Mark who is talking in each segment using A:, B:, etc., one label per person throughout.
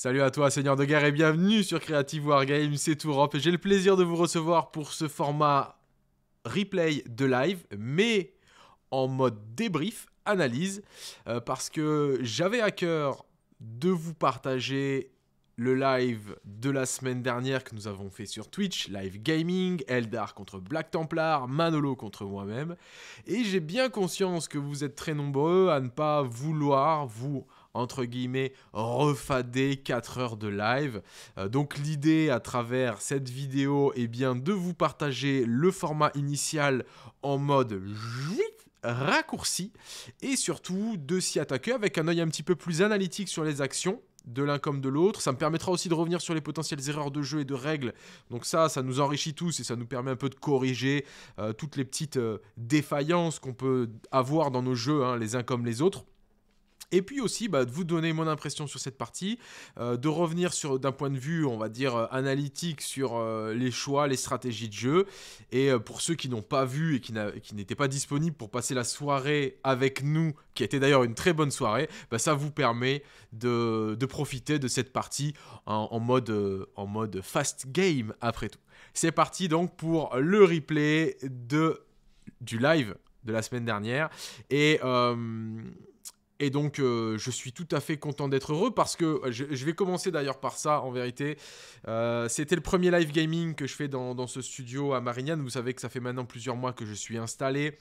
A: Salut à toi Seigneur de Guerre et bienvenue sur Creative Wargame, c'est Tourop et j'ai le plaisir de vous recevoir pour ce format replay de live, mais en mode débrief, analyse, euh, parce que j'avais à cœur de vous partager le live de la semaine dernière que nous avons fait sur Twitch, live gaming, Eldar contre Black Templar, Manolo contre moi-même, et j'ai bien conscience que vous êtes très nombreux à ne pas vouloir vous entre guillemets, refader 4 heures de live. Euh, donc l'idée à travers cette vidéo est bien de vous partager le format initial en mode raccourci et surtout de s'y attaquer avec un œil un petit peu plus analytique sur les actions de l'un comme de l'autre. Ça me permettra aussi de revenir sur les potentielles erreurs de jeu et de règles. Donc ça, ça nous enrichit tous et ça nous permet un peu de corriger euh, toutes les petites euh, défaillances qu'on peut avoir dans nos jeux, hein, les uns comme les autres. Et puis aussi bah, de vous donner mon impression sur cette partie, euh, de revenir sur d'un point de vue, on va dire, euh, analytique sur euh, les choix, les stratégies de jeu. Et pour ceux qui n'ont pas vu et qui, n'étaient pas disponibles pour passer la soirée avec nous, qui était d'ailleurs une très bonne soirée, bah, ça vous permet de, profiter de cette partie en, en mode, en mode fast game après tout. C'est parti donc pour le replay de, du live de la semaine dernière. Et et donc, euh, je suis tout à fait content d'être heureux parce que euh, je, vais commencer d'ailleurs par ça en vérité. Euh, c'était le premier live gaming que je fais dans, ce studio à Marignane. Vous savez que ça fait maintenant plusieurs mois que je suis installé.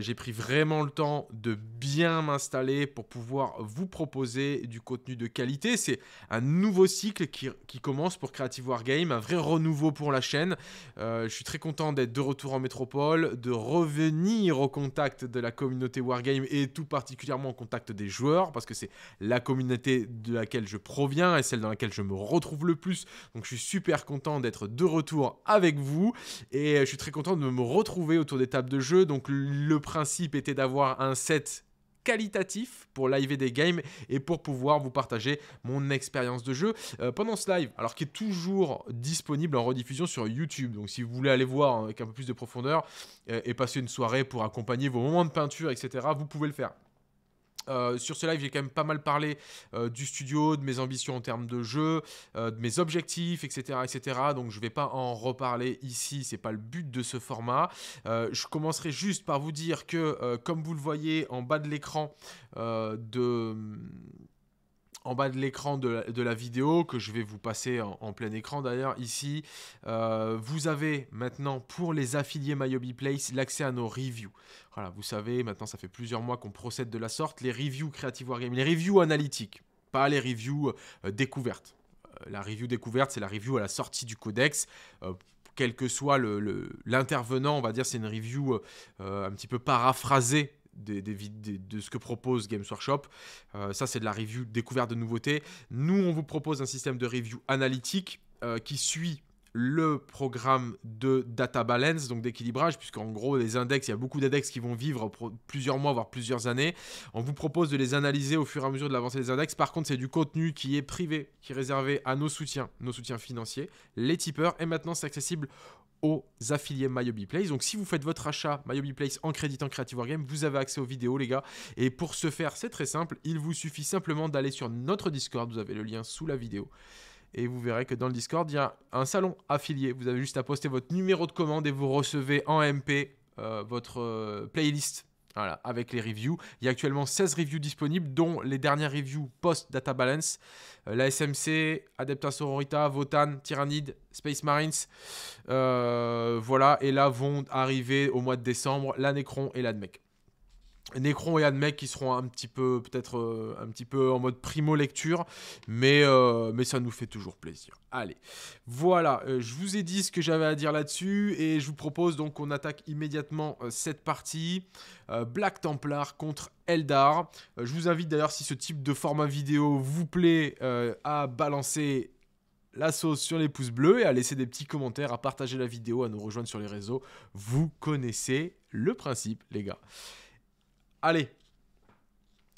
A: J'ai pris vraiment le temps de bien m'installer pour pouvoir vous proposer du contenu de qualité. C'est un nouveau cycle qui, qui, commence pour Creative Wargame, un vrai renouveau pour la chaîne. je suis très content d'être de retour en métropole, de revenir au contact de la communauté Wargame et tout particulièrement contact des joueurs, parce que c'est la communauté de laquelle je proviens et celle dans laquelle je me retrouve le plus. Donc je suis super content d'être de retour avec vous et je suis très content de me retrouver autour des tables de jeu. Donc le principe était d'avoir un set qualitatif pour live des games et pour pouvoir vous partager mon expérience de jeu euh, pendant ce live, alors qui est toujours disponible en rediffusion sur YouTube. Donc si vous voulez aller voir avec un peu plus de profondeur euh, et passer une soirée pour accompagner vos moments de peinture, etc., vous pouvez le faire. Euh, sur ce live, j'ai quand même pas mal parlé euh, du studio, de mes ambitions en termes de jeu, euh, de mes objectifs, etc., etc. Donc, je ne vais pas en reparler ici. C'est pas le but de ce format. je commencerai juste par vous dire que, comme vous le voyez en bas de l'écran de en bas de l'écran de, la vidéo, que je vais vous passer en, plein écran d'ailleurs ici, euh, vous avez maintenant pour les affiliés MyObiPlace l'accès à nos reviews. Voilà, vous savez, maintenant ça fait plusieurs mois qu'on procède de la sorte, les reviews Creative Wargame, les reviews analytiques, pas les reviews euh, découvertes. Euh, la review découverte, c'est la review à la sortie du codex quel que soit l'intervenant, le, on va dire, c'est une review un petit peu paraphrasée de, ce que propose Games Workshop. Euh, ça, c'est de la review découverte de nouveautés. Nous, on vous propose un système de review analytique euh, qui suit le programme de data balance, donc d'équilibrage, puisqu'en gros, les index, il y a beaucoup d'index qui vont vivre plusieurs mois, voire plusieurs années. On vous propose de les analyser au fur et à mesure de l'avancée des index. Par contre, c'est du contenu qui est privé, qui est réservé à nos soutiens, nos soutiens financiers, les tipeurs, et maintenant, c'est accessible aux affiliés MyObiPlace. Donc si vous faites votre achat Myobi Place en créditant Creative Wargame, vous avez accès aux vidéos les gars. Et pour ce faire, c'est très simple, il vous suffit simplement d'aller sur notre Discord, vous avez le lien sous la vidéo. Et vous verrez que dans le Discord, il y a un salon affilié. Vous avez juste à poster votre numéro de commande et vous recevez en MP euh, votre euh, playlist voilà, avec les reviews. Il y a actuellement 16 reviews disponibles, dont les dernières reviews post-Data Balance. Euh, la SMC, Adepta Sororita, Votan, Tyrannid, Space Marines. Euh, voilà, et là vont arriver au mois de décembre la Necron et la DMEC. Necron et mec qui seront un petit peu peut-être euh, un petit peu en mode primo lecture, mais, euh, mais ça nous fait toujours plaisir. Allez, voilà, euh, je vous ai dit ce que j'avais à dire là-dessus et je vous propose donc qu'on attaque immédiatement cette partie Black Templar contre Eldar. je vous invite d'ailleurs si ce type de format vidéo vous plaît à balancer la sauce sur les pouces bleus et à laisser des petits commentaires, à partager la vidéo, à nous rejoindre sur les réseaux. Vous connaissez le principe les gars. Allez,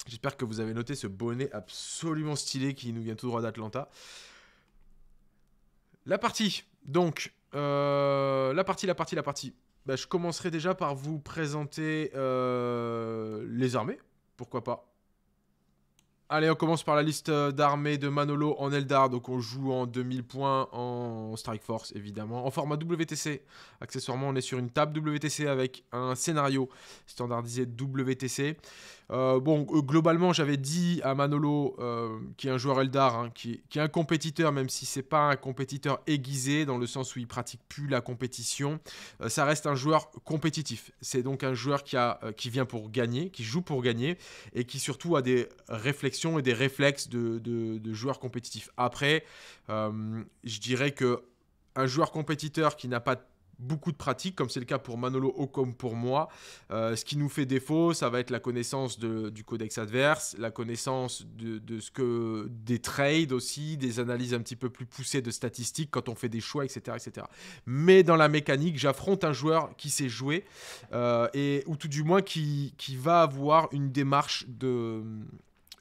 A: j'espère que vous avez noté ce bonnet absolument stylé qui nous vient tout droit d'Atlanta. La partie, donc, euh, la partie, la partie, la partie. Bah, je commencerai déjà par vous présenter euh, les armées, pourquoi pas. Allez, on commence par la liste euh, d'armées de Manolo en Eldar. Donc, on joue en 2000 points en Strike Force, évidemment. En format WTC. Accessoirement, on est sur une table WTC avec un scénario standardisé WTC. Euh, bon, euh, globalement, j'avais dit à Manolo, euh, qui est un joueur Eldar, hein, qui, est un compétiteur, même si c'est pas un compétiteur aiguisé, dans le sens où il pratique plus la compétition, ça reste un joueur compétitif. C'est donc un joueur qui, a, qui vient pour gagner, qui joue pour gagner, et qui surtout a des réflexions et des réflexes de, joueur compétitif. Après, je dirais que un joueur compétiteur qui n'a pas de beaucoup de pratiques, comme c'est le cas pour Manolo ou comme pour moi. Euh, ce qui nous fait défaut, ça va être la connaissance de, du codex adverse, la connaissance de, de, ce que des trades aussi, des analyses un petit peu plus poussées de statistiques quand on fait des choix, etc., etc. Mais dans la mécanique, j'affronte un joueur qui sait jouer euh, et ou tout du moins qui, qui va avoir une démarche de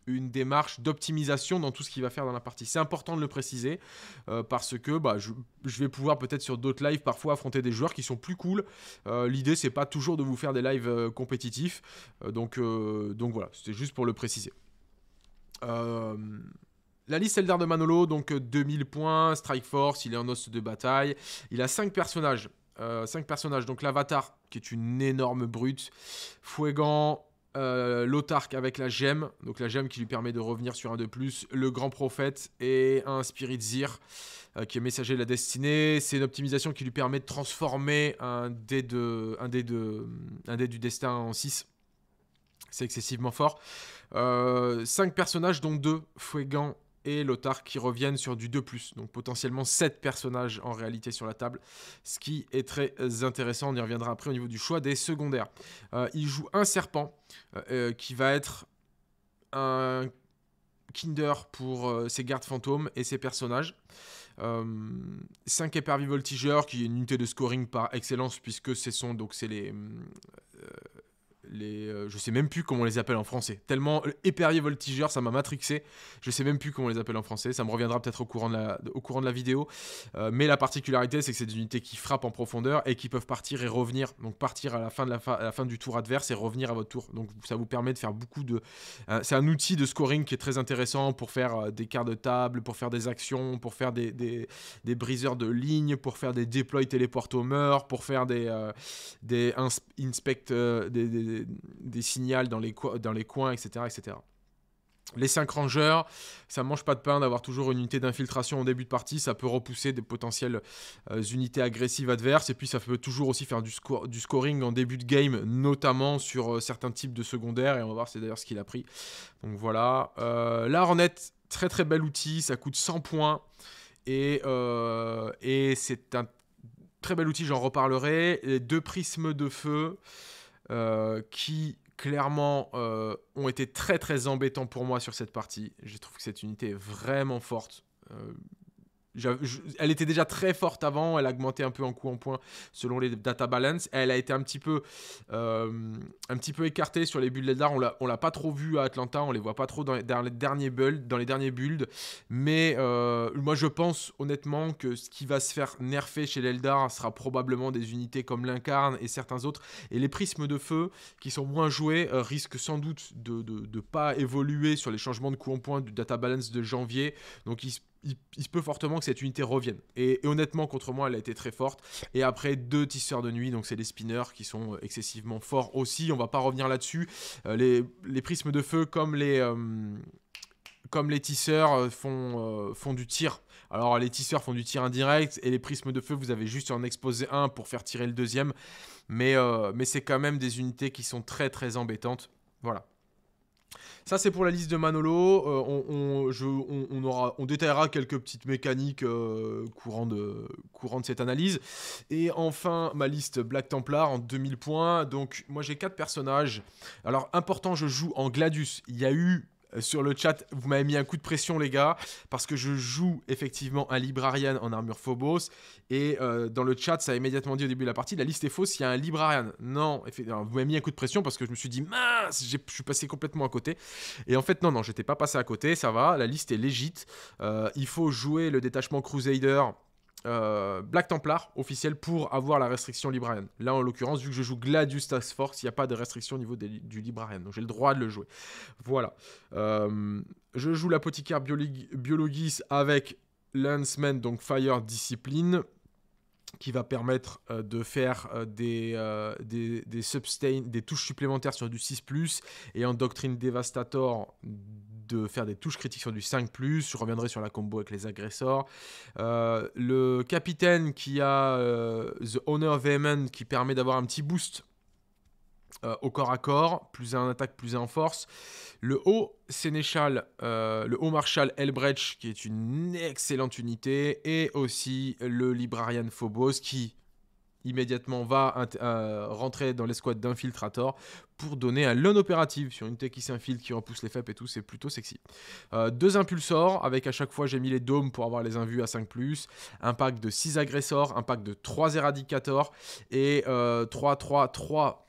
A: une démarche d'optimisation dans tout ce qu'il va faire dans la partie. C'est important de le préciser euh, parce que bah, je, vais pouvoir peut-être sur d'autres lives parfois affronter des joueurs qui sont plus cool. Euh, l'idée c'est pas toujours de vous faire des lives euh, compétitifs, donc donc voilà, c'était juste pour le préciser. La liste Eldar de Manolo, donc 2000 points, Strike Force, il est en os de bataille. Il a 5 personnages. personnages, donc l'Avatar, qui est une énorme brute. Fuegan, euh, l'autarque avec la gemme, donc la gemme qui lui permet de revenir sur un de plus, le grand prophète et un spirit zir euh, qui est messager de la destinée. C'est une optimisation qui lui permet de transformer un dé, de, un dé, de, un du destin en 6. C'est excessivement fort. 5 euh, personnages, dont 2, Fuegan et Lothar qui reviennent sur du 2 ⁇ donc potentiellement 7 personnages en réalité sur la table, ce qui est très euh, intéressant, on y reviendra après au niveau du choix des secondaires. Euh, il joue un serpent euh, qui va être un Kinder pour ses gardes fantômes et ses personnages. 5 éperviers voltigeurs qui est une unité de scoring par excellence puisque ce sont donc c'est les les, euh, je sais même plus comment on les appelle en français. Tellement euh, éperrier voltigeur, ça m'a matrixé. Je sais même plus comment on les appelle en français. Ça me reviendra peut-être au courant de la, au courant de la vidéo. Euh, mais la particularité, c'est que c'est des unités qui frappent en profondeur et qui peuvent partir et revenir. Donc partir à la fin de la, fin du tour adverse et revenir à votre tour. Donc ça vous permet de faire beaucoup de. c'est un outil de scoring qui est très intéressant pour faire des cartes de table, pour faire des actions, pour faire des, des, briseurs de lignes, pour faire des déploys au meur, pour faire des, des inspect, des, des des, dans les, dans les coins, etc. etc. Les 5 rangeurs, ça mange pas de pain d'avoir toujours une unité d'infiltration en début de partie, ça peut repousser des potentielles euh, unités agressives adverses, et puis ça peut toujours aussi faire du, du scoring en début de game, notamment sur euh, certains types de secondaires, et on va voir c'est d'ailleurs ce qu'il a pris. Donc voilà, euh, la Hornet, très très bel outil, ça coûte 100 points, et, euh, et c'est un très bel outil, j'en reparlerai. Les deux prismes de feu... Euh, qui clairement euh, ont été très très embêtants pour moi sur cette partie. Je trouve que cette unité est vraiment forte. Euh, elle était déjà très forte avant, elle a augmenté un peu en coup en point selon les data balance. Elle a été un petit peu, euh, un petit peu écartée sur les bulles d'Eldar. On l'a, on l'a pas trop vu à Atlanta, on les voit pas trop dans les, derniers builds, dans les derniers builds. Mais euh, moi je pense honnêtement que ce qui va se faire nerfer chez l'Eldar sera probablement des unités comme l'incarne et certains autres. Et les prismes de feu qui sont moins joués euh, risquent sans doute de, ne pas évoluer sur les changements de coup en point du data balance de janvier. Donc ils il, se peut fortement que cette unité revienne. Et, honnêtement, contre moi, elle a été très forte. Et après, deux tisseurs de nuit, donc c'est les spinners qui sont excessivement forts aussi. On va pas revenir là-dessus. Euh, les, prismes de feu, comme les. Euh, comme les tisseurs euh, font, font du tir. Alors les tisseurs font du tir indirect et les prismes de feu, vous avez juste en exposer un pour faire tirer le deuxième. Mais, mais c'est quand même des unités qui sont très très embêtantes. Voilà. Ça, c'est pour la liste de Manolo. Euh, on, aura, on détaillera quelques petites mécaniques euh, courant, de, de cette analyse. Et enfin, ma liste Black Templar en 2000 points. Donc, moi, j'ai quatre personnages. Alors, important, je joue en Gladius. Il y a eu euh, sur le chat, vous m'avez mis un coup de pression, les gars, parce que je joue effectivement un Librarian en armure Phobos. Et euh, dans le chat, ça a immédiatement dit au début de la partie la liste est fausse, il y a un Librarian. Non, vous m'avez mis un coup de pression parce que je me suis dit mince, je suis passé complètement à côté. Et en fait, non, non, j'étais pas passé à côté, ça va, la liste est légite. Euh, il faut jouer le détachement Crusader. Euh, Black Templar officiel pour avoir la restriction Librarian. Là, en l'occurrence, vu que je joue Gladius Task Force, il n'y a pas de restriction au niveau du Librarian. Donc j'ai le droit de le jouer. Voilà. Euh, je joue l'apothicaire Biologis avec Lanceman, donc Fire Discipline qui va permettre euh, de faire des, des, des touches supplémentaires sur du 6+, et en Doctrine Devastator de faire des touches critiques sur du 5 ⁇ je reviendrai sur la combo avec les agresseurs. Euh, le capitaine qui a euh, The Honor Amen, qui permet d'avoir un petit boost euh, au corps à corps, plus un attaque, plus en force. Le haut sénéchal, le haut marshal Elbrecht, qui est une excellente unité, et aussi le Librarian Phobos, qui immédiatement va euh, rentrer dans l'escouade d'infiltrator pour donner un lone opérative sur une tech qui s'infiltre, qui repousse les FEP et tout, c'est plutôt sexy. Euh, deux impulsors, avec à chaque fois j'ai mis les dômes pour avoir les invus à 5+, un pack de 6 agressors, un pack de 3 éradicators et 3, 3, 3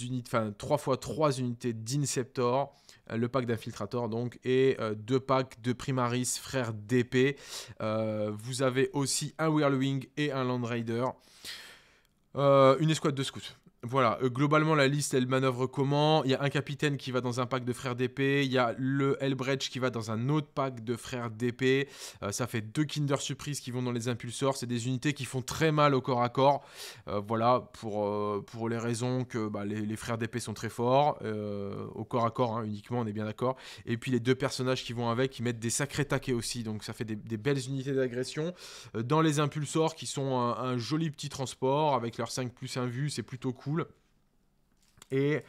A: unités, 3 fois 3 unités d'inceptor euh, le pack d'infiltrator donc, et euh, deux packs de primaris frère d'épée. Euh, vous avez aussi un Whirlwing et un Land Raider. une escouade de scouts. Voilà, euh, globalement la liste elle manœuvre comment Il y a un capitaine qui va dans un pack de frères d'épée, il y a le Hellbreach qui va dans un autre pack de frères d'épée, euh, ça fait deux Kinder Surprise qui vont dans les impulsors. c'est des unités qui font très mal au corps à corps, euh, voilà, pour, pour les raisons que bah, les, frères d'épée sont très forts, au corps à corps hein, uniquement, on est bien d'accord, et puis les deux personnages qui vont avec, qui mettent des sacrés taquets aussi, donc ça fait des, belles unités d'agression, dans les impulsors, qui sont un, joli petit transport, avec leurs 5 plus 1 vue, c'est plutôt cool. Et,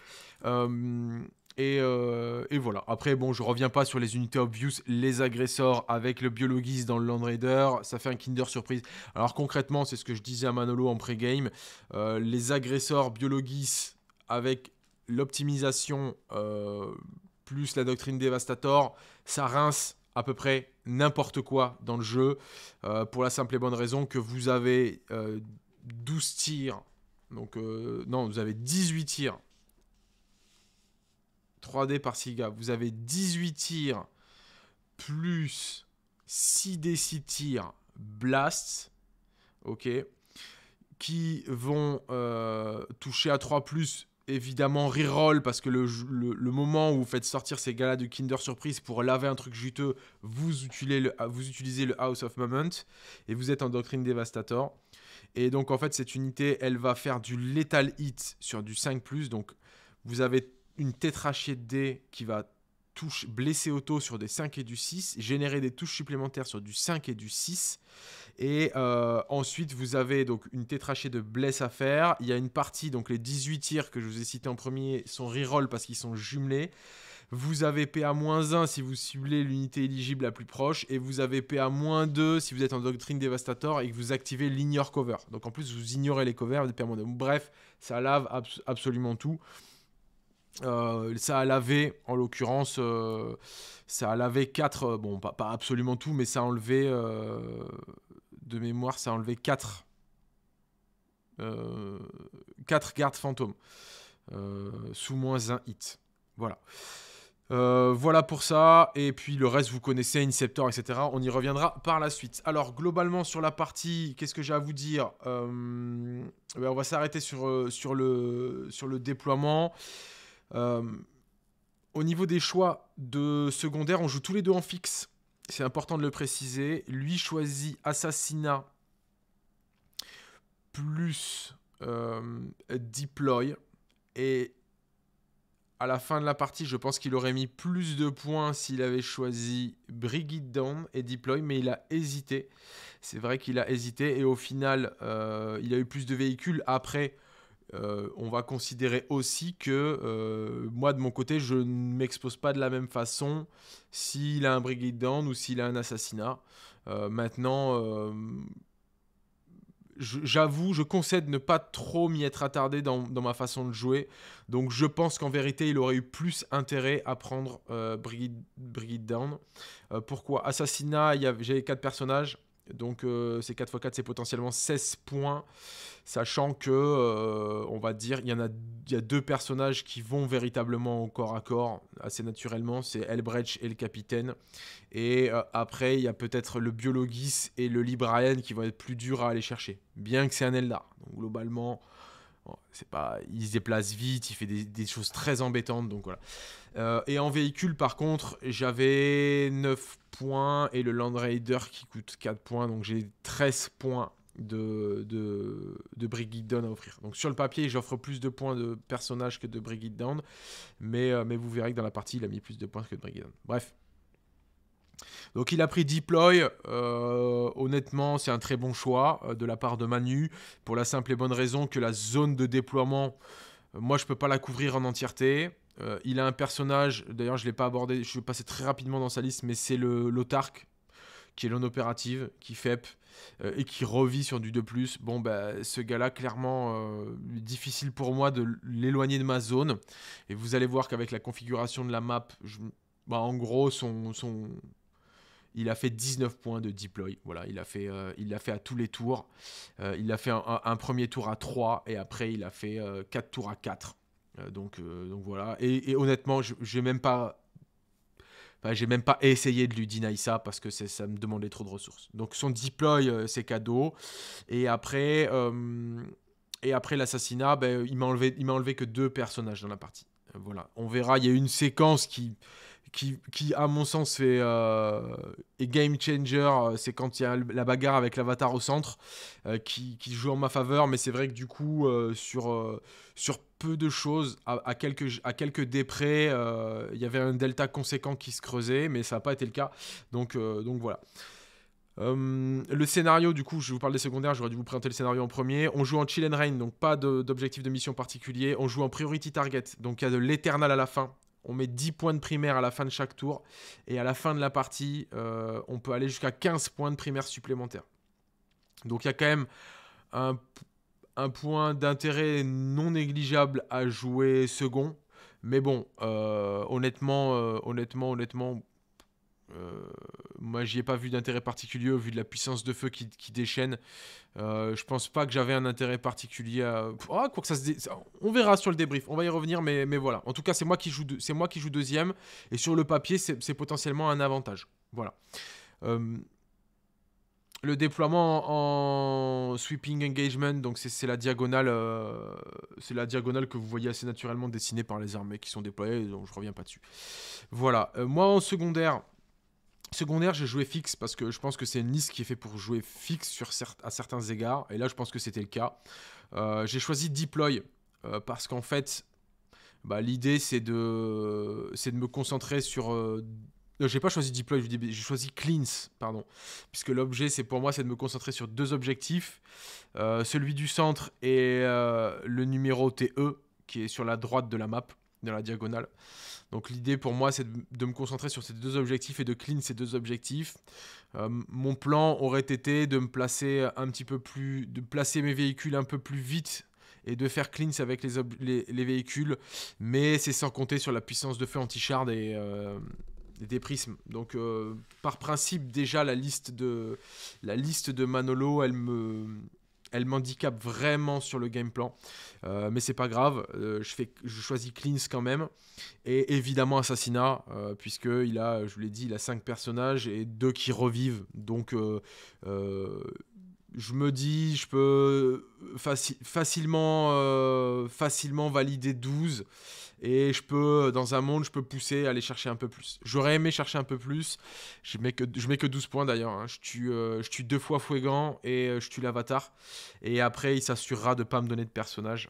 A: euh, euh, et, voilà. Après, bon, je reviens pas sur les unités obvious, les agresseurs avec le biologiste dans le Land Raider. Ça fait un Kinder surprise. Alors concrètement, c'est ce que je disais à Manolo en pré-game. Euh, les agresseurs biologistes avec l'optimisation plus la doctrine Devastator, ça rince à peu près n'importe quoi dans le jeu. pour la simple et bonne raison que vous avez 12 tirs donc, euh, non, vous avez 18 tirs. 3D par 6 gars. Vous avez 18 tirs plus 6D6 tirs blast. Ok. Qui vont euh, toucher à 3 plus. Évidemment, reroll parce que le, moment où vous faites sortir ces gars-là de Kinder Surprise pour laver un truc juteux, vous utilisez le, vous utilisez le House of Moment et vous êtes en Doctrine Devastator. Et donc, en fait, cette unité, elle va faire du Lethal Hit sur du 5+. Donc, vous avez une tétrachée de dés qui va toucher, blesser auto sur des 5 et du 6, générer des touches supplémentaires sur du 5 et du 6. Et euh, ensuite, vous avez donc une tétrachée de blesses à faire. Il y a une partie, donc les 18 tirs que je vous ai cités en premier sont reroll parce qu'ils sont jumelés vous avez PA-1 si vous ciblez l'unité éligible la plus proche, et vous avez PA-2 si vous êtes en doctrine Devastator et que vous activez l'ignore cover. Donc en plus, vous ignorez les covers des PA-2. Bref, ça lave absolument tout. Euh, ça a lavé, en l'occurrence, euh, ça a lavé 4, euh, bon, pas, absolument tout, mais ça a enlevé, de mémoire, ça a enlevé 4, 4 gardes fantômes, sous moins 1 hit. Voilà. Euh, voilà pour ça, et puis le reste vous connaissez, Inceptor, etc. On y reviendra par la suite. Alors globalement sur la partie, qu'est-ce que j'ai à vous dire euh, ben, On va s'arrêter sur, euh, sur, le, sur le déploiement. au niveau des choix de secondaire, on joue tous les deux en fixe. C'est important de le préciser. Lui choisit assassinat plus deploy et à la fin de la partie, je pense qu'il aurait mis plus de points s'il avait choisi Brigitte Down et Deploy, mais il a hésité. C'est vrai qu'il a hésité et au final, euh, il a eu plus de véhicules. Après, euh, on va considérer aussi que euh, moi, de mon côté, je ne m'expose pas de la même façon s'il a un Brigitte Down ou s'il a un assassinat. maintenant j'avoue, je concède ne pas trop m'y être attardé dans, ma façon de jouer. Donc je pense qu'en vérité, il aurait eu plus intérêt à prendre euh, Brigitte Down. Euh, pourquoi Assassinat, j'avais quatre personnages. Donc euh, c'est 4 x 4, c'est potentiellement 16 points, sachant que, euh, on va dire, il y en a, y a deux personnages qui vont véritablement au corps à corps, assez naturellement, c'est Elbrecht et le capitaine. Et euh, après, il y a peut-être le biologiste et le Libraen qui vont être plus durs à aller chercher, bien que c'est un Eldar. Donc globalement, c'est pas, il se déplace vite, il fait des, choses très embêtantes, donc voilà. Euh, et en véhicule, par contre, j'avais 9 points et le Land Raider qui coûte 4 points, donc j'ai 13 points de, de, de Down à offrir. Donc sur le papier, j'offre plus de points de personnage que de Brigitte Down, mais, euh, mais vous verrez que dans la partie, il a mis plus de points que de Brigitte Down. Bref. Donc il a pris Deploy. Euh, honnêtement, c'est un très bon choix euh, de la part de Manu pour la simple et bonne raison que la zone de déploiement, euh, moi je ne peux pas la couvrir en entièreté. il a un personnage, d'ailleurs je ne l'ai pas abordé, je vais passer très rapidement dans sa liste, mais c'est le qui est opérative, qui fait et qui revit sur du 2 ⁇ Bon, bah, ce gars-là, clairement, difficile pour moi de l'éloigner de ma zone. Et vous allez voir qu'avec la configuration de la map, bah, en gros, son, il a fait 19 points de deploy. Voilà, il a fait, euh, l'a fait à tous les tours. Euh, il a fait un, premier tour à 3 et après il a fait 4 euh, tours à 4. donc, donc voilà. Et, honnêtement, j'ai même pas. j'ai même pas essayé de lui deny ça parce que ça me demandait trop de ressources. Donc son deploy, c'est cadeau. Et après, et après l'assassinat, ben, il m'a enlevé, enlevé que deux personnages dans la partie. Voilà, on verra. Il y a une séquence qui, qui, qui, à mon sens, fait, euh, est game changer. Euh, c'est quand il y a la bagarre avec l'avatar au centre euh, qui, joue en ma faveur. Mais c'est vrai que du coup, sur, sur peu de choses, à, quelques, à quelques déprés, il y avait un delta conséquent qui se creusait, mais ça n'a pas été le cas. Donc, donc voilà. le scénario, du coup, je vous parle des secondaires, j'aurais dû vous présenter le scénario en premier. On joue en chill and rain, donc pas d'objectif de, mission particulier. On joue en priority target, donc il y a de l'éternel à la fin. On met 10 points de primaire à la fin de chaque tour. Et à la fin de la partie, euh, on peut aller jusqu'à 15 points de primaire supplémentaires. Donc il y a quand même un, point d'intérêt non négligeable à jouer second. Mais bon, euh, euh, honnêtement, honnêtement, honnêtement, euh, moi, j'y ai pas vu d'intérêt particulier au vu de la puissance de feu qui, déchaîne. Euh, je pense pas que j'avais un intérêt particulier à. Ah, quoi que ça se On verra sur le débrief, on va y revenir, mais, mais voilà. En tout cas, c'est moi, qui joue C'est moi qui joue deuxième. Et sur le papier, c'est potentiellement un avantage. Voilà. Euh, le déploiement en sweeping engagement, donc c'est la diagonale, euh, c'est la diagonale que vous voyez assez naturellement dessinée par les armées qui sont déployées, donc je reviens pas dessus. Voilà. Euh, moi en secondaire, Secondaire, j'ai joué fixe parce que je pense que c'est une liste qui est faite pour jouer fixe sur à certains égards. Et là, je pense que c'était le cas. Euh, j'ai choisi Deploy euh, parce qu'en fait, bah, l'idée c'est de, de me concentrer sur. Euh, j'ai pas choisi Deploy, j'ai choisi Cleanse, pardon. Puisque l'objet, c'est pour moi, c'est de me concentrer sur deux objectifs celui du centre et le numéro TE qui est sur la droite de la map, dans la diagonale. Donc l'idée pour moi, c'est de, me concentrer sur ces deux objectifs et de clean ces deux objectifs. Euh, mon plan aurait été de me placer un petit peu plus, de placer mes véhicules un peu plus vite et de faire clean avec les, véhicules, mais c'est sans compter sur la puissance de feu anti shard et euh, des prismes. Donc euh, par principe déjà la liste de, la liste de Manolo, elle me elle m'handicape vraiment sur le game plan. Euh, mais c'est pas grave, euh, je, fais, je choisis Cleans quand même. Et évidemment Assassinat, euh, puisque il a, je vous l'ai dit, il a 5 personnages et 2 qui revivent. Donc je me dis, je peux euh, facilement, euh, facilement valider 12. Et je peux, dans un monde, je peux pousser, aller chercher un peu plus. J'aurais aimé chercher un peu plus. Je mets que, je mets que 12 points d'ailleurs. Hein. Euh, je, tue, deux fois Fuegan et je tue l'avatar. Et après, il s'assurera de ne pas me donner de personnage.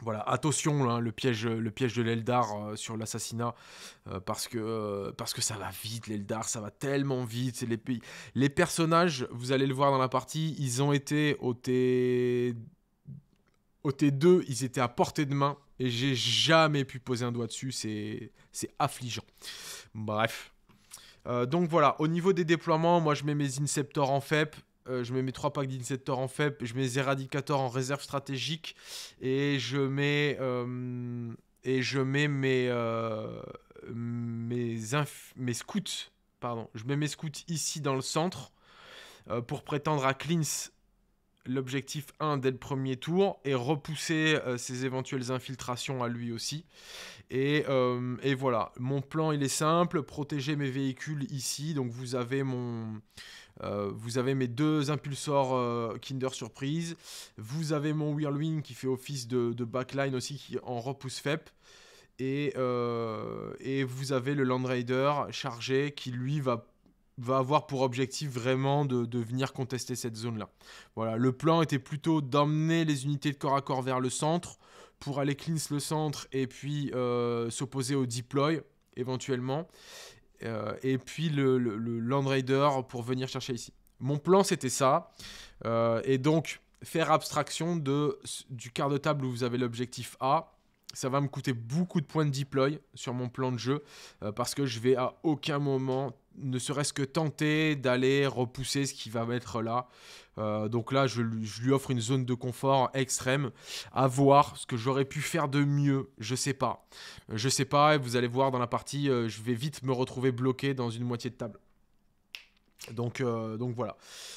A: Voilà, attention, hein, le, piège, le piège de l'Eldar euh, sur l'assassinat, euh, parce, que, euh, parce que ça va vite, l'Eldar, ça va tellement vite. Les, les personnages, vous allez le voir dans la partie, ils ont été au, T... au 2 ils étaient à portée de main, et j'ai jamais pu poser un doigt dessus, c'est affligeant. Bref. donc voilà, au niveau des déploiements, moi je mets mes Inceptors en FEP, euh, je mets mes 3 packs d'Insector en faible, je mets les en réserve stratégique, et je mets, euh, et je mets mes, euh, mes, scouts. Pardon. Je mets mes scouts ici dans le centre pour prétendre à Cleans l'objectif 1 dès le premier tour et repousser ses éventuelles infiltrations à lui aussi. Et, et, voilà, mon plan il est simple, protéger mes véhicules ici, donc vous avez mon, euh, vous avez mes deux impulsors euh, Kinder Surprise. Vous avez mon Whirlwind qui fait office de, backline aussi, qui en repousse FEP. Et, euh, et vous avez le Land Raider chargé qui lui va va avoir pour objectif vraiment de, venir contester cette zone-là. Voilà, le plan était plutôt d'emmener les unités de corps à corps vers le centre pour aller cleanse le centre et puis s'opposer au deploy éventuellement. Euh, et puis le, Land Raider pour venir chercher ici. Mon plan, c'était ça. Euh, et donc, faire abstraction de, du quart de table où vous avez l'objectif A ça va me coûter beaucoup de points de deploy sur mon plan de jeu euh, parce que je vais à aucun moment ne serait-ce que tenter d'aller repousser ce qui va mettre là. Euh, donc là, je, lui offre une zone de confort extrême. À voir ce que j'aurais pu faire de mieux, je sais pas. Je sais pas, et vous allez voir dans la partie, euh, je vais vite me retrouver bloqué dans une moitié de table. Donc, euh, donc voilà.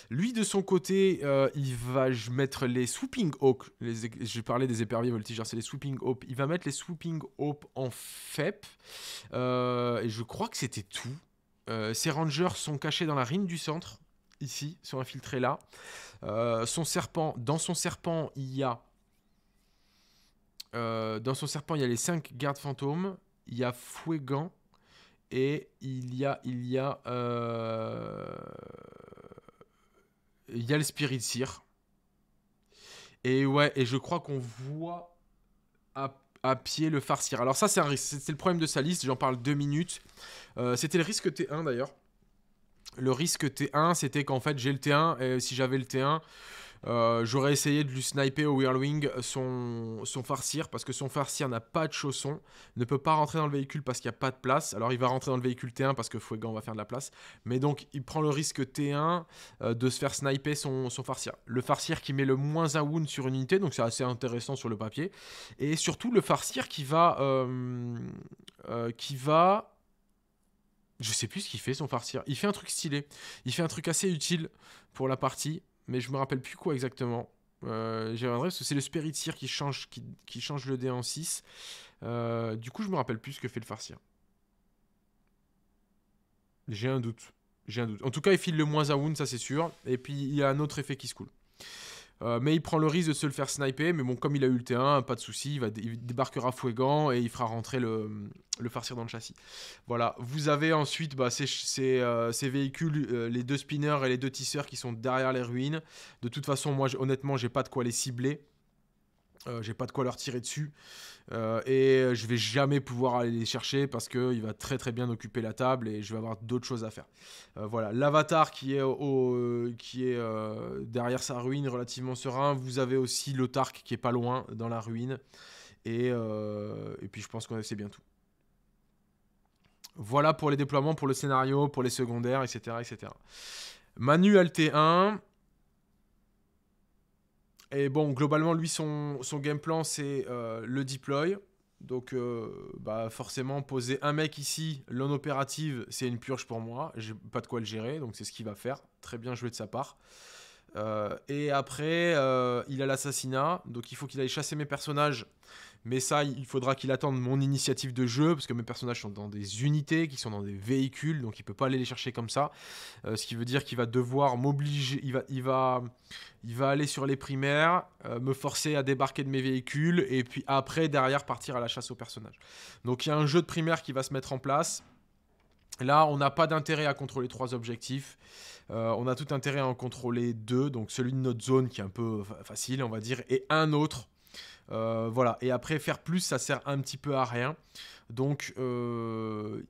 A: Lui, de son côté, euh, il va mettre les Swooping Hawk. Je parlais des éperviers voltigeurs, c'est les Swooping Hawk. Il va mettre les Swooping Hawk en FEP. Euh, et je crois que c'était tout. ses rangers sont cachés dans la rime du centre, ici, sont infiltrés là. son serpent, dans son serpent, il y a. dans son serpent, il y a les 5 gardes fantômes. Il y a Fouégan et il y a il y a euh, il y a le Spirit Seer. Et ouais, et je crois qu'on voit à, pied le farcir. Alors ça, c'est le problème de sa liste, j'en parle deux minutes. Euh, c'était le risque T1 d'ailleurs. Le risque T1, c'était qu'en fait j'ai le T1, et si j'avais le T1, euh, j'aurais essayé de lui sniper au Whirlwing son, son farcir, parce que son farcir n'a pas de chaussons, ne peut pas rentrer dans le véhicule parce qu'il n'y a pas de place. Alors il va rentrer dans le véhicule T1 parce que Fuegan va faire de la place. Mais donc il prend le risque T1 euh, de se faire sniper son, son farcir. Le farcir qui met le moins un wound sur une unité, donc c'est assez intéressant sur le papier. Et surtout le farcir qui va... Euh, qui va je sais plus ce qu'il fait son farcir. Il fait un truc stylé. Il fait un truc assez utile pour la partie mais je me rappelle plus quoi exactement. Euh, un reviendrai parce que c'est le Spirit qui change, qui, change le dé en 6. Euh, du coup, je me rappelle plus ce que fait le Farcir. J'ai un doute. J'ai un doute. En tout cas, il file le moins à Wound, ça c'est sûr. Et puis, il y a un autre effet qui se coule. Euh, mais il prend le risque de se le faire sniper. Mais bon, comme il a eu le T1, pas de souci, il, va dé il débarquera et il fera rentrer le, le farcir dans le châssis. Voilà. Vous avez ensuite bah, euh, ces, véhicules, euh, les deux spinners et les deux tisseurs qui sont derrière les ruines. De toute façon, moi, honnêtement, j'ai pas de quoi les cibler. Euh, j'ai pas de quoi leur tirer dessus euh, et je vais jamais pouvoir aller les chercher parce qu'il va très très bien occuper la table et je vais avoir d'autres choses à faire. Euh, voilà, l'avatar qui est, au, qui est derrière sa ruine relativement serein, vous avez aussi le qui est pas loin dans la ruine et, puis je pense qu'on c'est bien tout. Voilà pour les déploiements, pour le scénario, pour les secondaires, etc. etc. Manu lt 1 et bon, globalement, lui, son, game plan, c'est euh, le deploy. Donc, euh, bah, forcément, poser un mec ici, l'on opérative, c'est une purge pour moi. J'ai pas de quoi le gérer, donc c'est ce qu'il va faire. Très bien joué de sa part. Euh, et après, il a l'assassinat. Donc, il faut qu'il aille chasser mes personnages mais ça, il faudra qu'il attende mon initiative de jeu, parce que mes personnages sont dans des unités, qui sont dans des véhicules, donc il ne peut pas aller les chercher comme ça. Euh, ce qui veut dire qu'il va devoir m'obliger, il va, il, va, il va aller sur les primaires, euh, me forcer à débarquer de mes véhicules, et puis après, derrière, partir à la chasse aux personnages. Donc il y a un jeu de primaire qui va se mettre en place. Là, on n'a pas d'intérêt à contrôler trois objectifs. Euh, on a tout intérêt à en contrôler deux, donc celui de notre zone qui est un peu facile, on va dire, et un autre euh, voilà. Et après, faire plus, ça sert un petit peu à rien. Donc, euh,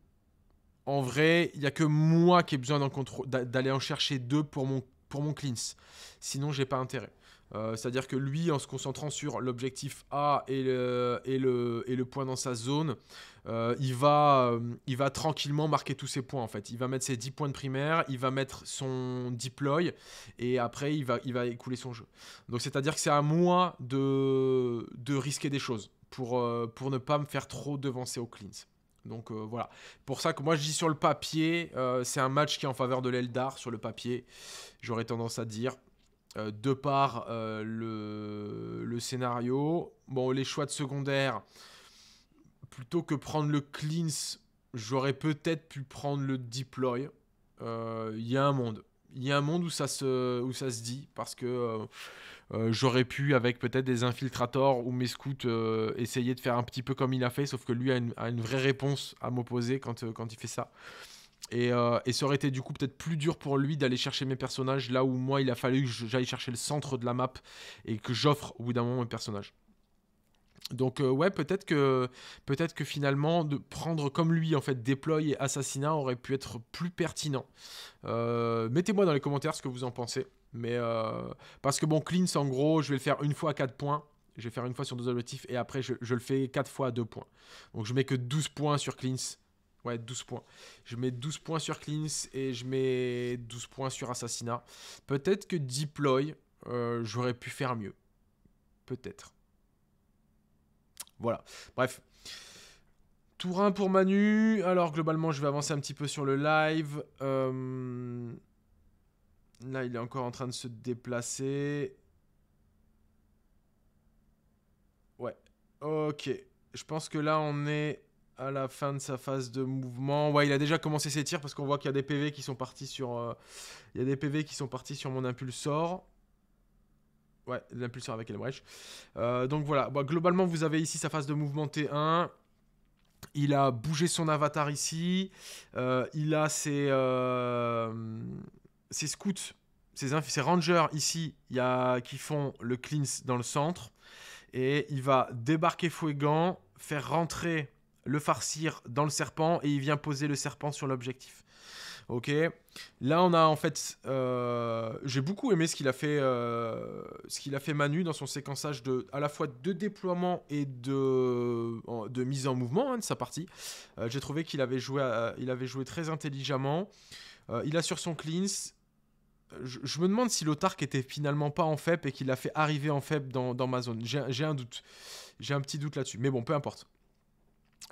A: en vrai, il n'y a que moi qui ai besoin d'aller en chercher deux pour mon, pour mon cleanse. Sinon, j'ai pas intérêt. Euh, c'est-à-dire que lui, en se concentrant sur l'objectif A et le, et, le, et le point dans sa zone, euh, il, va, euh, il va tranquillement marquer tous ses points en fait. Il va mettre ses 10 points de primaire, il va mettre son deploy et après il va, il va écouler son jeu. Donc c'est-à-dire que c'est à moi de, de risquer des choses pour, euh, pour ne pas me faire trop devancer au cleans. Donc voilà, pour ça que moi je dis sur le papier, c'est un match qui est en faveur de l'Eldar sur le papier, j'aurais tendance à dire, de par le, le, scénario. Bon, les choix de secondaire, plutôt que prendre le cleanse, j'aurais peut-être pu prendre le deploy. Il euh, y a un monde. Il y a un monde où ça se, où ça se dit, parce que euh, euh, j'aurais pu, avec peut-être des infiltrators ou mes scouts, essayer de faire un petit peu comme il a fait, sauf que lui a une, vraie réponse à m'opposer quand, quand il fait ça. Et, et, ça aurait été du coup peut-être plus dur pour lui d'aller chercher mes personnages là où moi il a fallu que j'aille chercher le centre de la map et que j'offre au bout d'un moment mes personnages. Donc euh, ouais, peut-être que peut-être que finalement de prendre comme lui en fait déploy et assassinat aurait pu être plus pertinent. Euh, mettez-moi dans les commentaires ce que vous en pensez. Mais euh, parce que bon, Cleans en gros, je vais le faire une fois à 4 points. Je vais faire une fois sur deux objectifs et après je, le fais 4 fois à 2 points. Donc je mets que 12 points sur Cleans. Ouais, 12 points. Je mets 12 points sur Cleans et je mets 12 points sur Assassinat. Peut-être que Deploy, j'aurais pu faire mieux. Peut-être. Voilà. Bref. Tour 1 pour Manu. Alors, globalement, je vais avancer un petit peu sur le live. Euh, là, il est encore en train de se déplacer. Ouais. Ok. Je pense que là, on est à la fin de sa phase de mouvement. Ouais, il a déjà commencé ses tirs parce qu'on voit qu'il y a des PV qui sont partis sur... Euh, il y a des PV qui sont partis sur mon impulsor. Ouais, l'impulseur avec elle brèche. Euh, donc voilà, globalement, vous avez ici sa phase de mouvement T1. Il a bougé son avatar ici. Euh, il a ses, euh, scouts, ses, rangers ici y a, qui font le cleanse dans le centre. Et il va débarquer Fouegan, faire rentrer le farcir dans le serpent et il vient poser le serpent sur l'objectif. Ok. Là, on a en fait. Euh, j'ai beaucoup aimé ce qu'il a fait, euh, ce qu'il a fait Manu dans son séquençage de à la fois de déploiement et de de mise en mouvement hein, de sa partie. Euh, j'ai trouvé qu'il avait joué, il avait joué très intelligemment. il a sur son cleans, Je, me demande si l'Otark était finalement pas en faible et qu'il l'a fait arriver en faible dans, dans ma zone. J'ai un doute. J'ai un petit doute là-dessus. Mais bon, peu importe.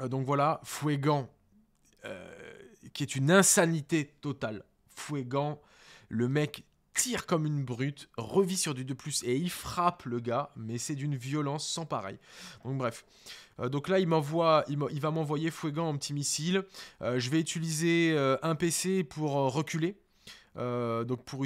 A: donc voilà, Fouégan. Euh, qui est une insanité totale. Fouegant. le mec tire comme une brute, revit sur du 2 plus et il frappe le gars, mais c'est d'une violence sans pareil. Donc bref. Euh, donc là, il m'envoie, il, va m'envoyer Fouegant en petit missile. Euh, je vais utiliser euh, un PC pour reculer. Euh, donc pour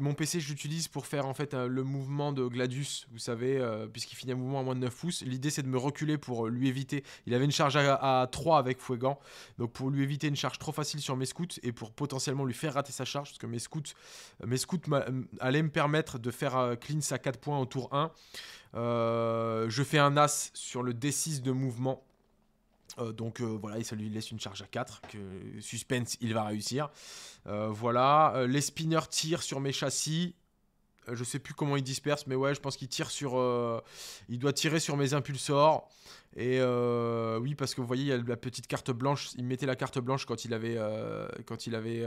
A: mon PC, j'utilise pour faire en fait euh, le mouvement de Gladius, vous savez, euh, puisqu'il finit un mouvement à moins de 9 pouces. L'idée c'est de me reculer pour lui éviter. Il avait une charge à, 3 avec Fuegan, donc pour lui éviter une charge trop facile sur mes scouts et pour potentiellement lui faire rater sa charge, parce que mes scouts, mes scouts allaient me permettre de faire clean à 4 points au tour 1. je fais un as sur le D6 de mouvement euh, donc euh, voilà, ça lui laisse une charge à 4. Que, suspense, il va réussir. Euh, voilà, les spinners tirent sur mes châssis. Je sais plus comment ils dispersent, mais ouais, je pense qu'il tire sur. il doit tirer sur mes impulsors. Et oui, parce que vous voyez, il y a la petite carte blanche. Il mettait la carte blanche quand il avait. quand il avait.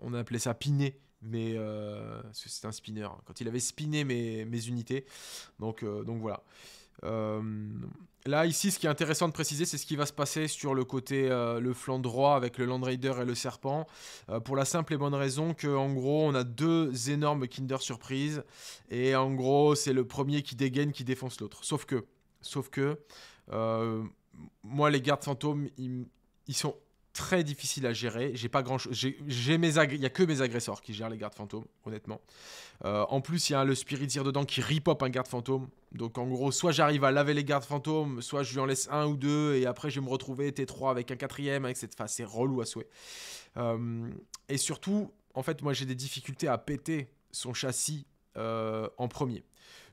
A: on appelait ça piné mais que c'est un spinner. Hein. Quand il avait spiné mes, unités, donc, donc voilà. Euh, Là, ici, ce qui est intéressant de préciser, c'est ce qui va se passer sur le côté, euh, le flanc droit avec le Land Raider et le Serpent, euh, pour la simple et bonne raison que, en gros, on a deux énormes Kinder Surprise, et en gros, c'est le premier qui dégaine, qui défonce l'autre. Sauf que, sauf que, euh, moi, les gardes fantômes, ils, ils sont très difficile à gérer. J'ai pas grand J'ai mes Il y a que mes agresseurs qui gèrent les gardes fantômes, honnêtement. Euh, en plus, il y a le Spirit dedans qui ripop un garde fantôme. Donc en gros, soit j'arrive à laver les gardes fantômes, soit je lui en laisse un ou deux, et après je vais me retrouver T3 avec un quatrième, avec cette. face c'est relou à souhait. Euh, et surtout, en fait, moi j'ai des difficultés à péter son châssis euh, en premier.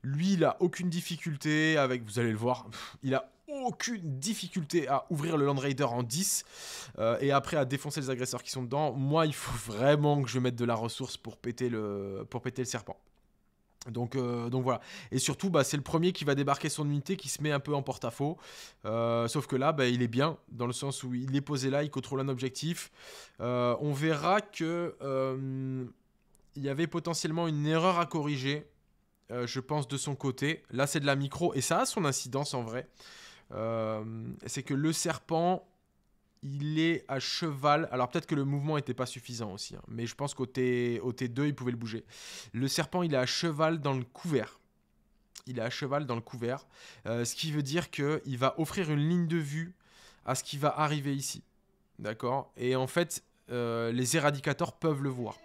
A: Lui, il a aucune difficulté avec, vous allez le voir, il a aucune difficulté à ouvrir le Land Raider en 10 euh, et après à défoncer les agresseurs qui sont dedans. Moi, il faut vraiment que je mette de la ressource pour péter le, pour péter le serpent. Donc, euh, donc voilà. Et surtout, bah, c'est le premier qui va débarquer son unité qui se met un peu en porte-à-faux. Euh, sauf que là, bah, il est bien, dans le sens où il est posé là, il contrôle un objectif. on verra que il y avait potentiellement une erreur à corriger, je pense, de son côté. Là, c'est de la micro et ça a son incidence en vrai. Euh, c'est que le serpent, il est à cheval. Alors peut-être que le mouvement n'était pas suffisant aussi, hein, mais je pense qu'au T, 2 il pouvait le bouger. Le serpent, il est à cheval dans le couvert. Il est à cheval dans le couvert, euh, ce qui veut dire qu'il va offrir une ligne de vue à ce qui va arriver ici. D'accord Et en fait, euh, les éradicateurs peuvent le voir.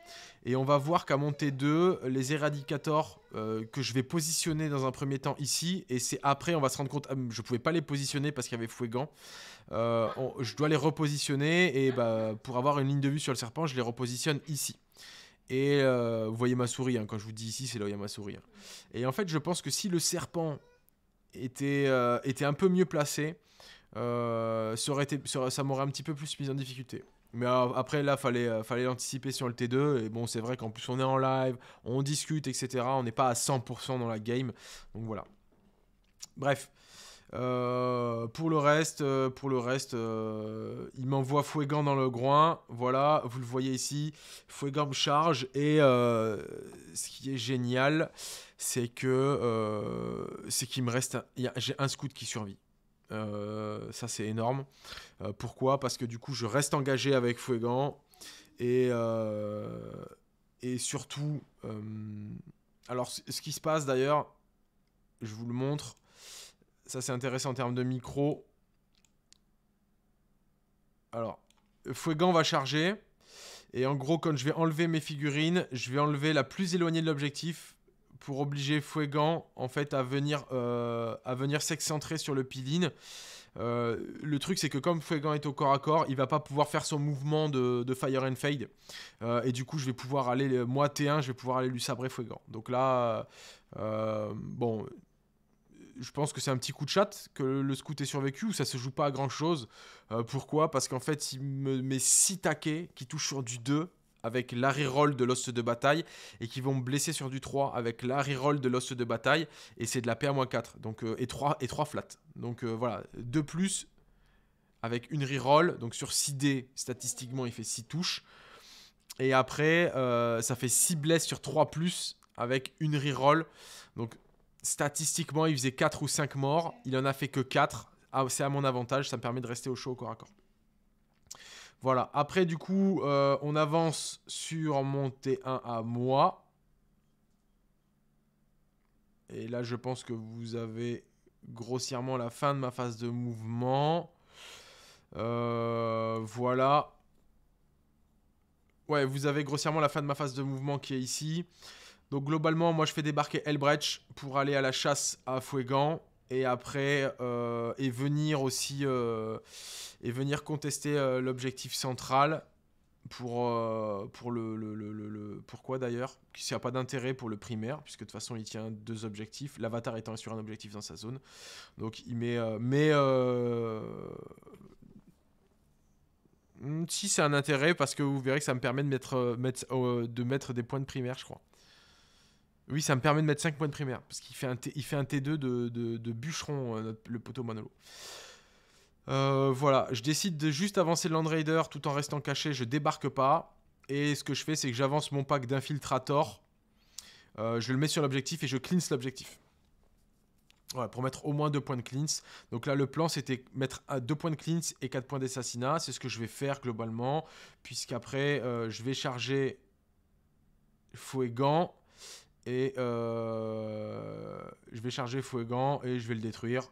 A: Et on va voir qu'à monter 2, les éradicateurs euh, que je vais positionner dans un premier temps ici, et c'est après, on va se rendre compte, ah, je ne pouvais pas les positionner parce qu'il y avait fouet Euh, je dois les repositionner, et bah, pour avoir une ligne de vue sur le serpent, je les repositionne ici. Et euh, vous voyez ma souris, hein, quand je vous dis ici, c'est là où il y a ma souris. Hein. Et en fait, je pense que si le serpent était, était un peu mieux placé, ça m'aurait un petit peu plus mis en difficulté. Mais euh, après, là, fallait, euh, fallait l'anticiper sur le T2. Et bon, c'est vrai qu'en plus, on est en live, on discute, etc. On n'est pas à 100% dans la game. Donc voilà. Bref. Euh, pour le reste, pour le reste, il m'envoie Fouégan dans le groin. Voilà, vous le voyez ici. Fouégan me charge. Et ce qui est génial, c'est que c'est qu'il me reste. J'ai un scout qui survit. Euh, ça, c'est énorme. Euh, pourquoi Parce que du coup, je reste engagé avec Fuegan. Et, euh, et surtout, alors ce qui se passe d'ailleurs, je vous le montre. Ça, c'est intéressant en termes de micro. Alors, Fuegan va charger. Et en gros, quand je vais enlever mes figurines, je vais enlever la plus éloignée de l'objectif pour obliger Fuegan en fait à venir, euh, à venir s'excentrer sur le Pidin. Euh, le truc, c'est que comme Fuegan est au corps à corps, il va pas pouvoir faire son mouvement de, Fire and Fade. Euh, et du coup, je vais pouvoir aller, moi T1, je vais pouvoir aller lui sabrer Fuegan. Donc là, euh, bon, je pense que c'est un petit coup de chat que le scout ait survécu, ou ça se joue pas à grand chose. pourquoi Parce qu'en fait, il me met 6 taquets qui touchent sur du 2 avec la roll de l'os de bataille et qui vont me blesser sur du 3 avec la roll de l'os de bataille et c'est de la PA-4 donc euh, et 3 et 3 flat. Donc euh, voilà, 2 plus avec une reroll donc sur 6D statistiquement il fait 6 touches et après euh, ça fait 6 blesses sur 3 plus avec une reroll. Donc statistiquement, il faisait 4 ou 5 morts, il en a fait que 4. Ah, c'est à mon avantage, ça me permet de rester au chaud au corps à corps. Voilà. Après, du coup, euh, on avance sur mon T1 à moi. Et là, je pense que vous avez grossièrement la fin de ma phase de mouvement. Euh, voilà. Ouais, vous avez grossièrement la fin de ma phase de mouvement qui est ici. Donc globalement, moi je fais débarquer Elbrecht pour aller à la chasse à Fuegan et après euh, et venir aussi euh, et venir contester euh, l'objectif central pour pour le, le, pourquoi d'ailleurs s'il n'y a pas d'intérêt pour le primaire puisque de toute façon il tient deux objectifs l'avatar étant sur un objectif dans sa zone donc il met mais hmm, si c'est un intérêt parce que vous verrez que ça me permet de mettre de mettre des points de primaire je crois oui, ça me permet de mettre 5 points de primaire, parce qu'il fait un, T, 2 de, bûcheron, euh, le poteau Manolo. Euh, voilà, je décide de juste avancer le Land Raider tout en restant caché, je débarque pas. Et ce que je fais, c'est que j'avance mon pack d'infiltrator, euh, je le mets sur l'objectif et je cleanse l'objectif. Voilà, pour mettre au moins 2 points de cleanse. Donc là, le plan, c'était mettre 2 points de cleanse et 4 points d'assassinat. C'est ce que je vais faire globalement, puisqu'après, je vais charger gant et euh, je vais charger Fuegan et je vais le détruire.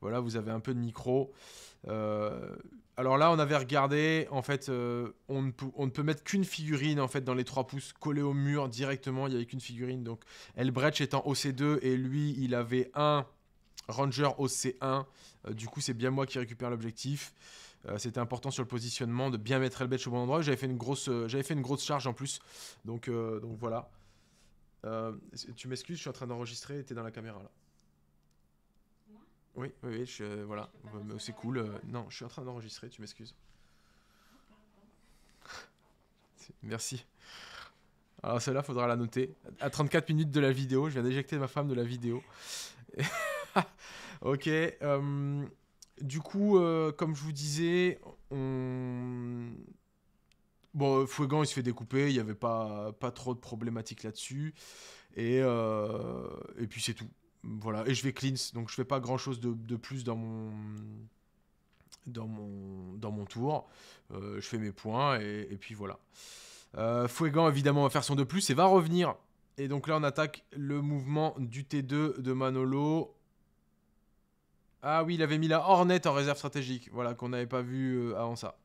A: Voilà, vous avez un peu de micro. Euh, alors là, on avait regardé, en fait, euh, on, ne on, ne peut mettre qu'une figurine en fait dans les 3 pouces collée au mur directement. Il n'y avait qu'une figurine. Donc Elbrecht étant OC2 et lui, il avait un Ranger OC1. du coup, c'est bien moi qui récupère l'objectif. C'était important sur le positionnement de bien mettre Elbrecht au bon endroit. J'avais fait, une grosse, fait une grosse charge en plus. Donc, donc voilà. Euh, tu m'excuses, je suis en train d'enregistrer, t'es dans la caméra là. Oui, oui, euh, voilà, euh, c'est cool. non, je suis en train d'enregistrer, tu m'excuses. Merci. Alors celle-là, faudra la noter. À 34 minutes de la vidéo, je viens d'éjecter ma femme de la vidéo. ok. du coup, comme je vous disais, on Bon, euh, Fuegan, il se fait découper, il n'y avait pas, pas trop de problématiques là-dessus. Et, euh, puis c'est tout. Voilà, et je vais cleanse, donc je fais pas grand-chose de, plus dans mon, dans mon, dans mon tour. Euh, je fais mes points, et, puis voilà. Euh, évidemment, va faire son de plus et va revenir. Et donc là, on attaque le mouvement du T2 de Manolo. Ah oui, il avait mis la Hornet en réserve stratégique, voilà, qu'on n'avait pas vu avant ça.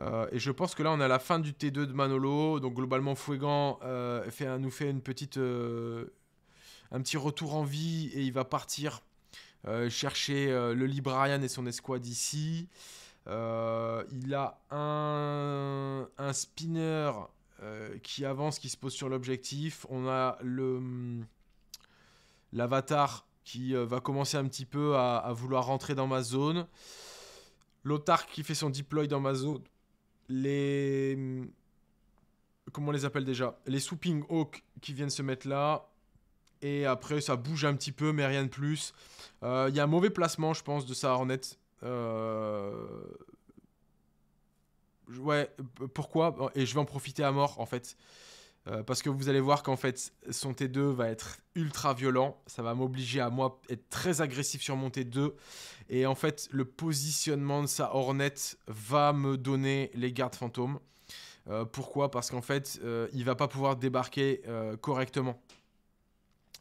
A: Euh, et je pense que là, on est à la fin du T2 de Manolo. Donc, globalement, Fuegan euh, nous fait une petite, euh, un petit retour en vie et il va partir chercher le Librarian et son escouade ici. il a un, spinner qui avance, qui se pose sur l'objectif. On a le l'avatar qui va commencer un petit peu à, vouloir rentrer dans ma zone. L'Otark qui fait son deploy dans ma zone les. Hmm, comment on les appelle déjà Les Swooping Hawk qui viennent se mettre là. Et après, ça bouge un petit peu, mais rien de plus. Il euh, y a un mauvais placement, je pense, de sa Hornet. Euh, ouais, pourquoi Et je vais en profiter à mort, en fait. Euh, parce que vous allez voir qu'en fait, son T2 va être ultra violent. Ça va m'obliger à moi être très agressif sur mon T2. Et en fait, le positionnement de sa Hornet va me donner les gardes fantômes. Euh, pourquoi Parce qu'en fait, il euh, il va pas pouvoir débarquer correctement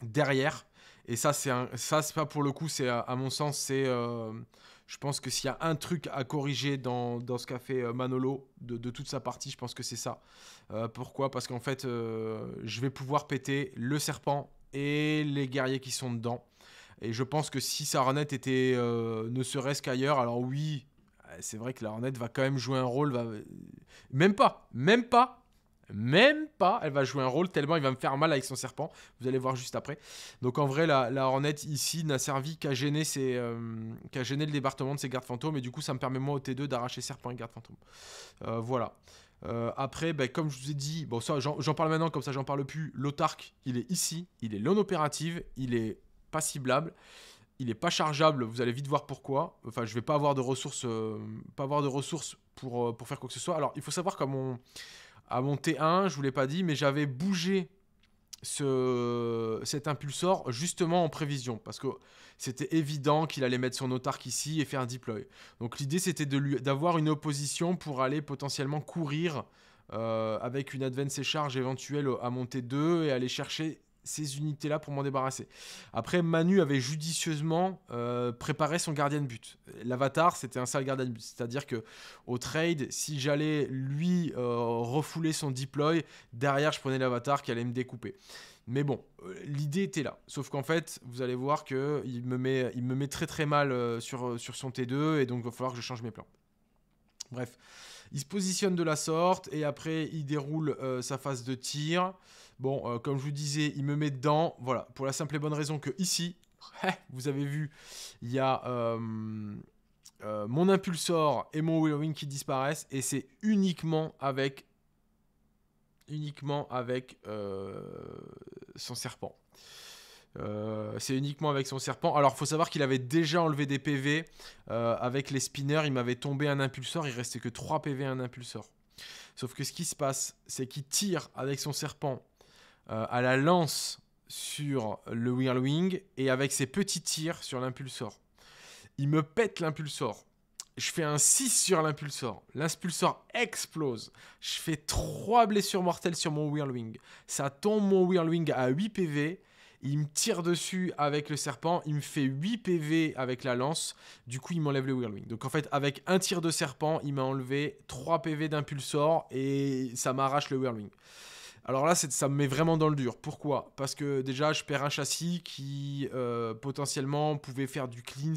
A: derrière. Et ça, c'est ça, pas pour le coup, c'est à, mon sens, c'est je pense que s'il y a un truc à corriger dans, ce qu'a fait euh, Manolo de, toute sa partie, je pense que c'est ça. Euh, pourquoi Parce qu'en fait, euh, je vais pouvoir péter le serpent et les guerriers qui sont dedans. Et je pense que si sa renette était ne serait-ce qu'ailleurs, alors oui, c'est vrai que la renette va quand même jouer un rôle. Va... Même pas, même pas, même pas, elle va jouer un rôle tellement il va me faire mal avec son serpent. Vous allez voir juste après. Donc en vrai, la, la Hornet ici n'a servi euh, qu'à gêner, le département de ses gardes fantômes. Et du coup, ça me permet moi au T2 d'arracher serpent et gardes fantômes. Euh, voilà. Euh, après, ben, comme je vous ai dit, bon ça j'en parle maintenant, comme ça j'en parle plus. L'autarque, il est ici, il est non opératif, il est pas ciblable il n'est pas chargeable, vous allez vite voir pourquoi. Enfin, je vais pas avoir de ressources, pas avoir de ressources pour, pour faire quoi que ce soit. Alors, il faut savoir comment... mon, à monter 1 je vous l'ai pas dit, mais j'avais bougé ce, cet impulsor justement en prévision parce que c'était évident qu'il allait mettre son autarque ici et faire un deploy. Donc l'idée c'était d'avoir une opposition pour aller potentiellement courir euh, avec une advance et charge éventuelle à monter 2 et aller chercher ces unités-là pour m'en débarrasser. Après, Manu avait judicieusement euh, préparé son gardien de but. L'avatar, c'était un sale gardien de but. C'est-à-dire que au trade, si j'allais lui euh, refouler son deploy, derrière, je prenais l'avatar qui allait me découper. Mais bon, euh, l'idée était là. Sauf qu'en fait, vous allez voir qu'il me met, il me met très très mal sur, sur son T2, et donc il va falloir que je change mes plans. Bref. Il se positionne de la sorte et après il déroule euh, sa phase de tir. Bon, euh, comme je vous disais, il me met dedans. Voilà, pour la simple et bonne raison que ici, vous avez vu, il y a euh, mon impulsor et mon Willowing qui disparaissent et c'est uniquement avec uniquement avec son serpent. Euh, c'est uniquement avec son serpent. Alors, faut savoir qu'il avait déjà enlevé des PV. Euh, avec les spinners, il m'avait tombé un impulsor Il restait que 3 PV à un impulsor Sauf que ce qui se passe, c'est qu'il tire avec son serpent euh, à la lance sur le Whirlwing et avec ses petits tirs sur l'impulsor. Il me pète l'impulsor. Je fais un 6 sur l'impulsor. L'impulsor explose. Je fais 3 blessures mortelles sur mon Whirlwing. Ça tombe mon Whirlwing à 8 PV il me tire dessus avec le serpent, il me fait 8 PV avec la lance, du coup il m'enlève le Whirlwing. Donc en fait avec un tir de serpent, il m'a enlevé 3 PV d'impulsor et ça m'arrache le Whirlwing. Alors là, ça me met vraiment dans le dur. Pourquoi Parce que déjà, je perds un châssis qui euh, potentiellement pouvait faire du cleans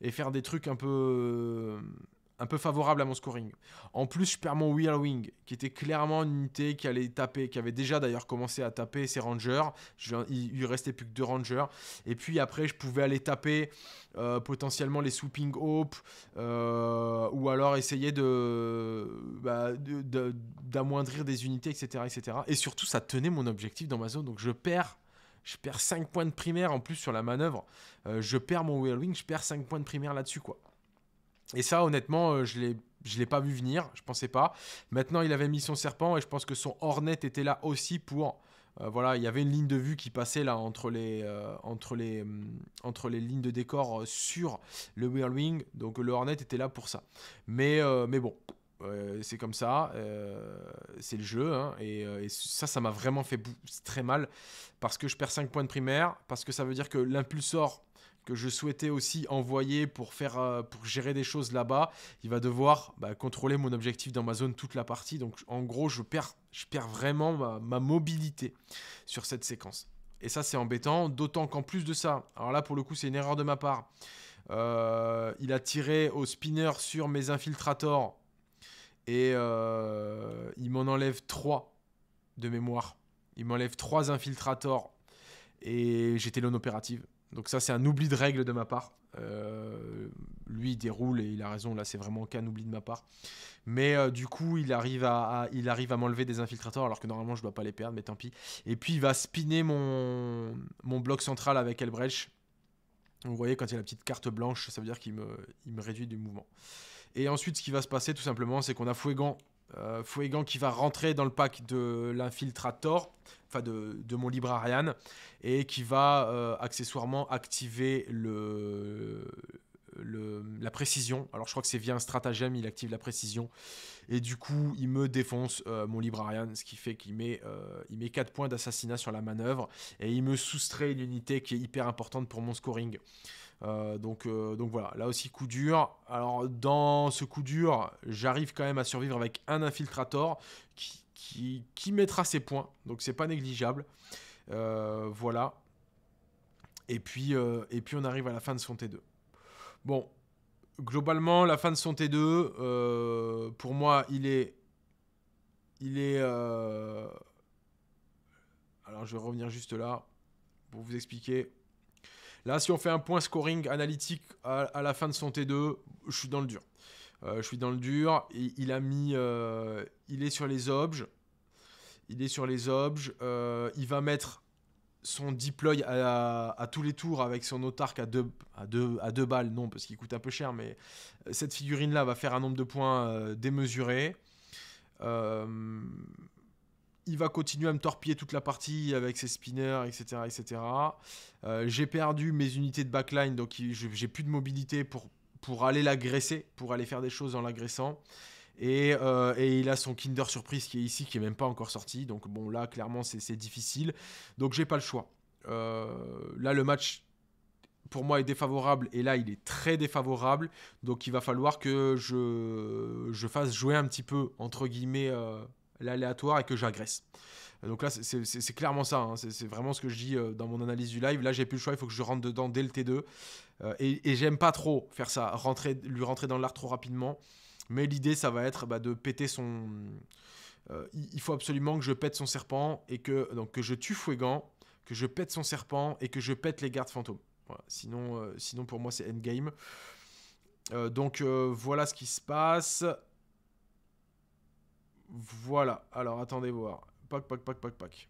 A: et faire des trucs un peu... Euh, un peu favorable à mon scoring. En plus, je perds mon Whirlwing, qui était clairement une unité qui allait taper, qui avait déjà d'ailleurs commencé à taper ses Rangers. Je, il, ne restait plus que deux Rangers. Et puis après, je pouvais aller taper euh, potentiellement les Swooping Hope, euh, ou alors essayer de, bah, d'amoindrir des unités, etc., etc. Et surtout, ça tenait mon objectif dans ma zone, donc je perds je perds 5 points de primaire en plus sur la manœuvre. Euh, je perds mon Whirlwing, je perds 5 points de primaire là-dessus, quoi. Et ça, honnêtement, euh, je l'ai je l'ai pas vu venir, je pensais pas. Maintenant, il avait mis son serpent et je pense que son Hornet était là aussi pour. Euh, voilà, il y avait une ligne de vue qui passait là entre les, euh, entre les, mm, entre les lignes de décor sur le Whirlwing. Donc le Hornet était là pour ça. Mais, mais bon, c'est comme ça, c'est le jeu. Hein, et, et, ça, ça m'a vraiment fait très mal parce que je perds 5 points de primaire, parce que ça veut dire que l'impulsor que je souhaitais aussi envoyer pour, faire, euh, pour gérer des choses là-bas, il va devoir bah, contrôler mon objectif dans ma zone toute la partie. Donc en gros, je perds, je perds vraiment ma, mobilité sur cette séquence. Et ça, c'est embêtant, d'autant qu'en plus de ça, alors là, pour le coup, c'est une erreur de ma part. Euh, il a tiré au spinner sur mes infiltrators et euh, il m'en enlève 3 de mémoire. Il m'enlève trois infiltrators et j'étais non opérative. Donc ça, c'est un oubli de règle de ma part. Euh, lui, il déroule et il a raison. Là, c'est vraiment qu'un oubli de ma part. Mais euh, du coup, il arrive à, il arrive à m'enlever des infiltrateurs alors que normalement, je ne dois pas les perdre, mais tant pis. Et puis, il va spinner mon, mon bloc central avec Elbrech. Vous voyez, quand il y a la petite carte blanche, ça veut dire qu'il me, me réduit du mouvement. Et ensuite, ce qui va se passer, tout simplement, c'est qu'on a Fouégan euh, qui va rentrer dans le pack de l'infiltrator, enfin de, mon librarian, et qui va euh, accessoirement activer le, le, la précision. Alors je crois que c'est via un stratagème, il active la précision. Et du coup, il me défonce euh, mon librarian, ce qui fait qu'il met, euh, il met 4 points d'assassinat sur la manœuvre, et il me soustrait une unité qui est hyper importante pour mon scoring. Euh, euh, donc, voilà, là aussi coup dur. Alors dans ce coup dur, j'arrive quand même à survivre avec un infiltrator qui, mettra ses points, donc c'est pas négligeable. Euh, voilà. Et puis, et puis on arrive à la fin de son T2. Bon, globalement, la fin de son T2, pour moi, il est... Il est... alors je vais revenir juste là pour vous expliquer. Là, si on fait un point scoring analytique à, la fin de son T2, je suis dans le dur. Euh, je suis dans le dur. Et il a mis. Euh, il est sur les objets. Il est sur les objets. Euh, il va mettre son deploy à, tous les tours avec son autarque à deux, à à deux balles. Non, parce qu'il coûte un peu cher, mais cette figurine-là va faire un nombre de points démesuré il va continuer à me torpiller toute la partie avec ses spinners, etc. etc. Euh, j'ai perdu mes unités de backline, donc j'ai plus de mobilité pour, pour aller l'agresser, pour aller faire des choses en l'agressant. Et, euh, il a son Kinder Surprise qui est ici, qui n'est même pas encore sorti. Donc bon, là, clairement, c'est difficile. Donc j'ai pas le choix. Euh, là, le match, pour moi, est défavorable. Et là, il est très défavorable. Donc il va falloir que je, fasse jouer un petit peu, entre guillemets, l'aléatoire et que j'agresse. Donc là, c'est clairement ça. Hein. C'est vraiment ce que je dis euh, dans mon analyse du live. Là, j'ai plus le choix. Il faut que je rentre dedans dès le T2. Euh, et, j'aime pas trop faire ça, rentrer, lui rentrer dans l'art trop rapidement. Mais l'idée, ça va être bah, de péter son. Euh, il faut absolument que je pète son serpent et que, donc, que je tue Fuegan, que je pète son serpent et que je pète les gardes fantômes. Sinon, sinon, pour moi, c'est endgame. donc voilà ce qui se passe. Voilà, alors attendez voir. Pac, pac, pac, pac, pac.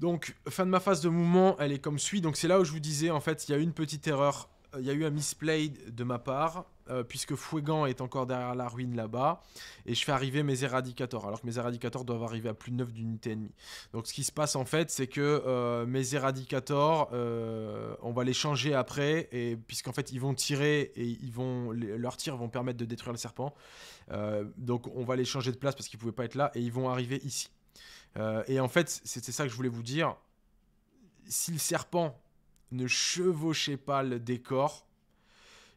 A: Donc, fin de ma phase de mouvement, elle est comme suit. Donc, c'est là où je vous disais, en fait, il y a une petite erreur. Il y a eu un misplay de ma part. Euh, puisque Fouégan est encore derrière la ruine là-bas, et je fais arriver mes éradicateurs, alors que mes éradicateurs doivent arriver à plus de 9 d'unités ennemies. Donc ce qui se passe en fait, c'est que euh, mes éradicateurs, euh, on va les changer après, et puisqu'en fait ils vont tirer, et ils vont, leurs tirs vont permettre de détruire le serpent, donc on va les changer de place parce qu'ils ne pouvaient pas être là, et ils vont arriver ici. et en fait, c'est ça que je voulais vous dire, si le serpent ne chevauchait pas le décor,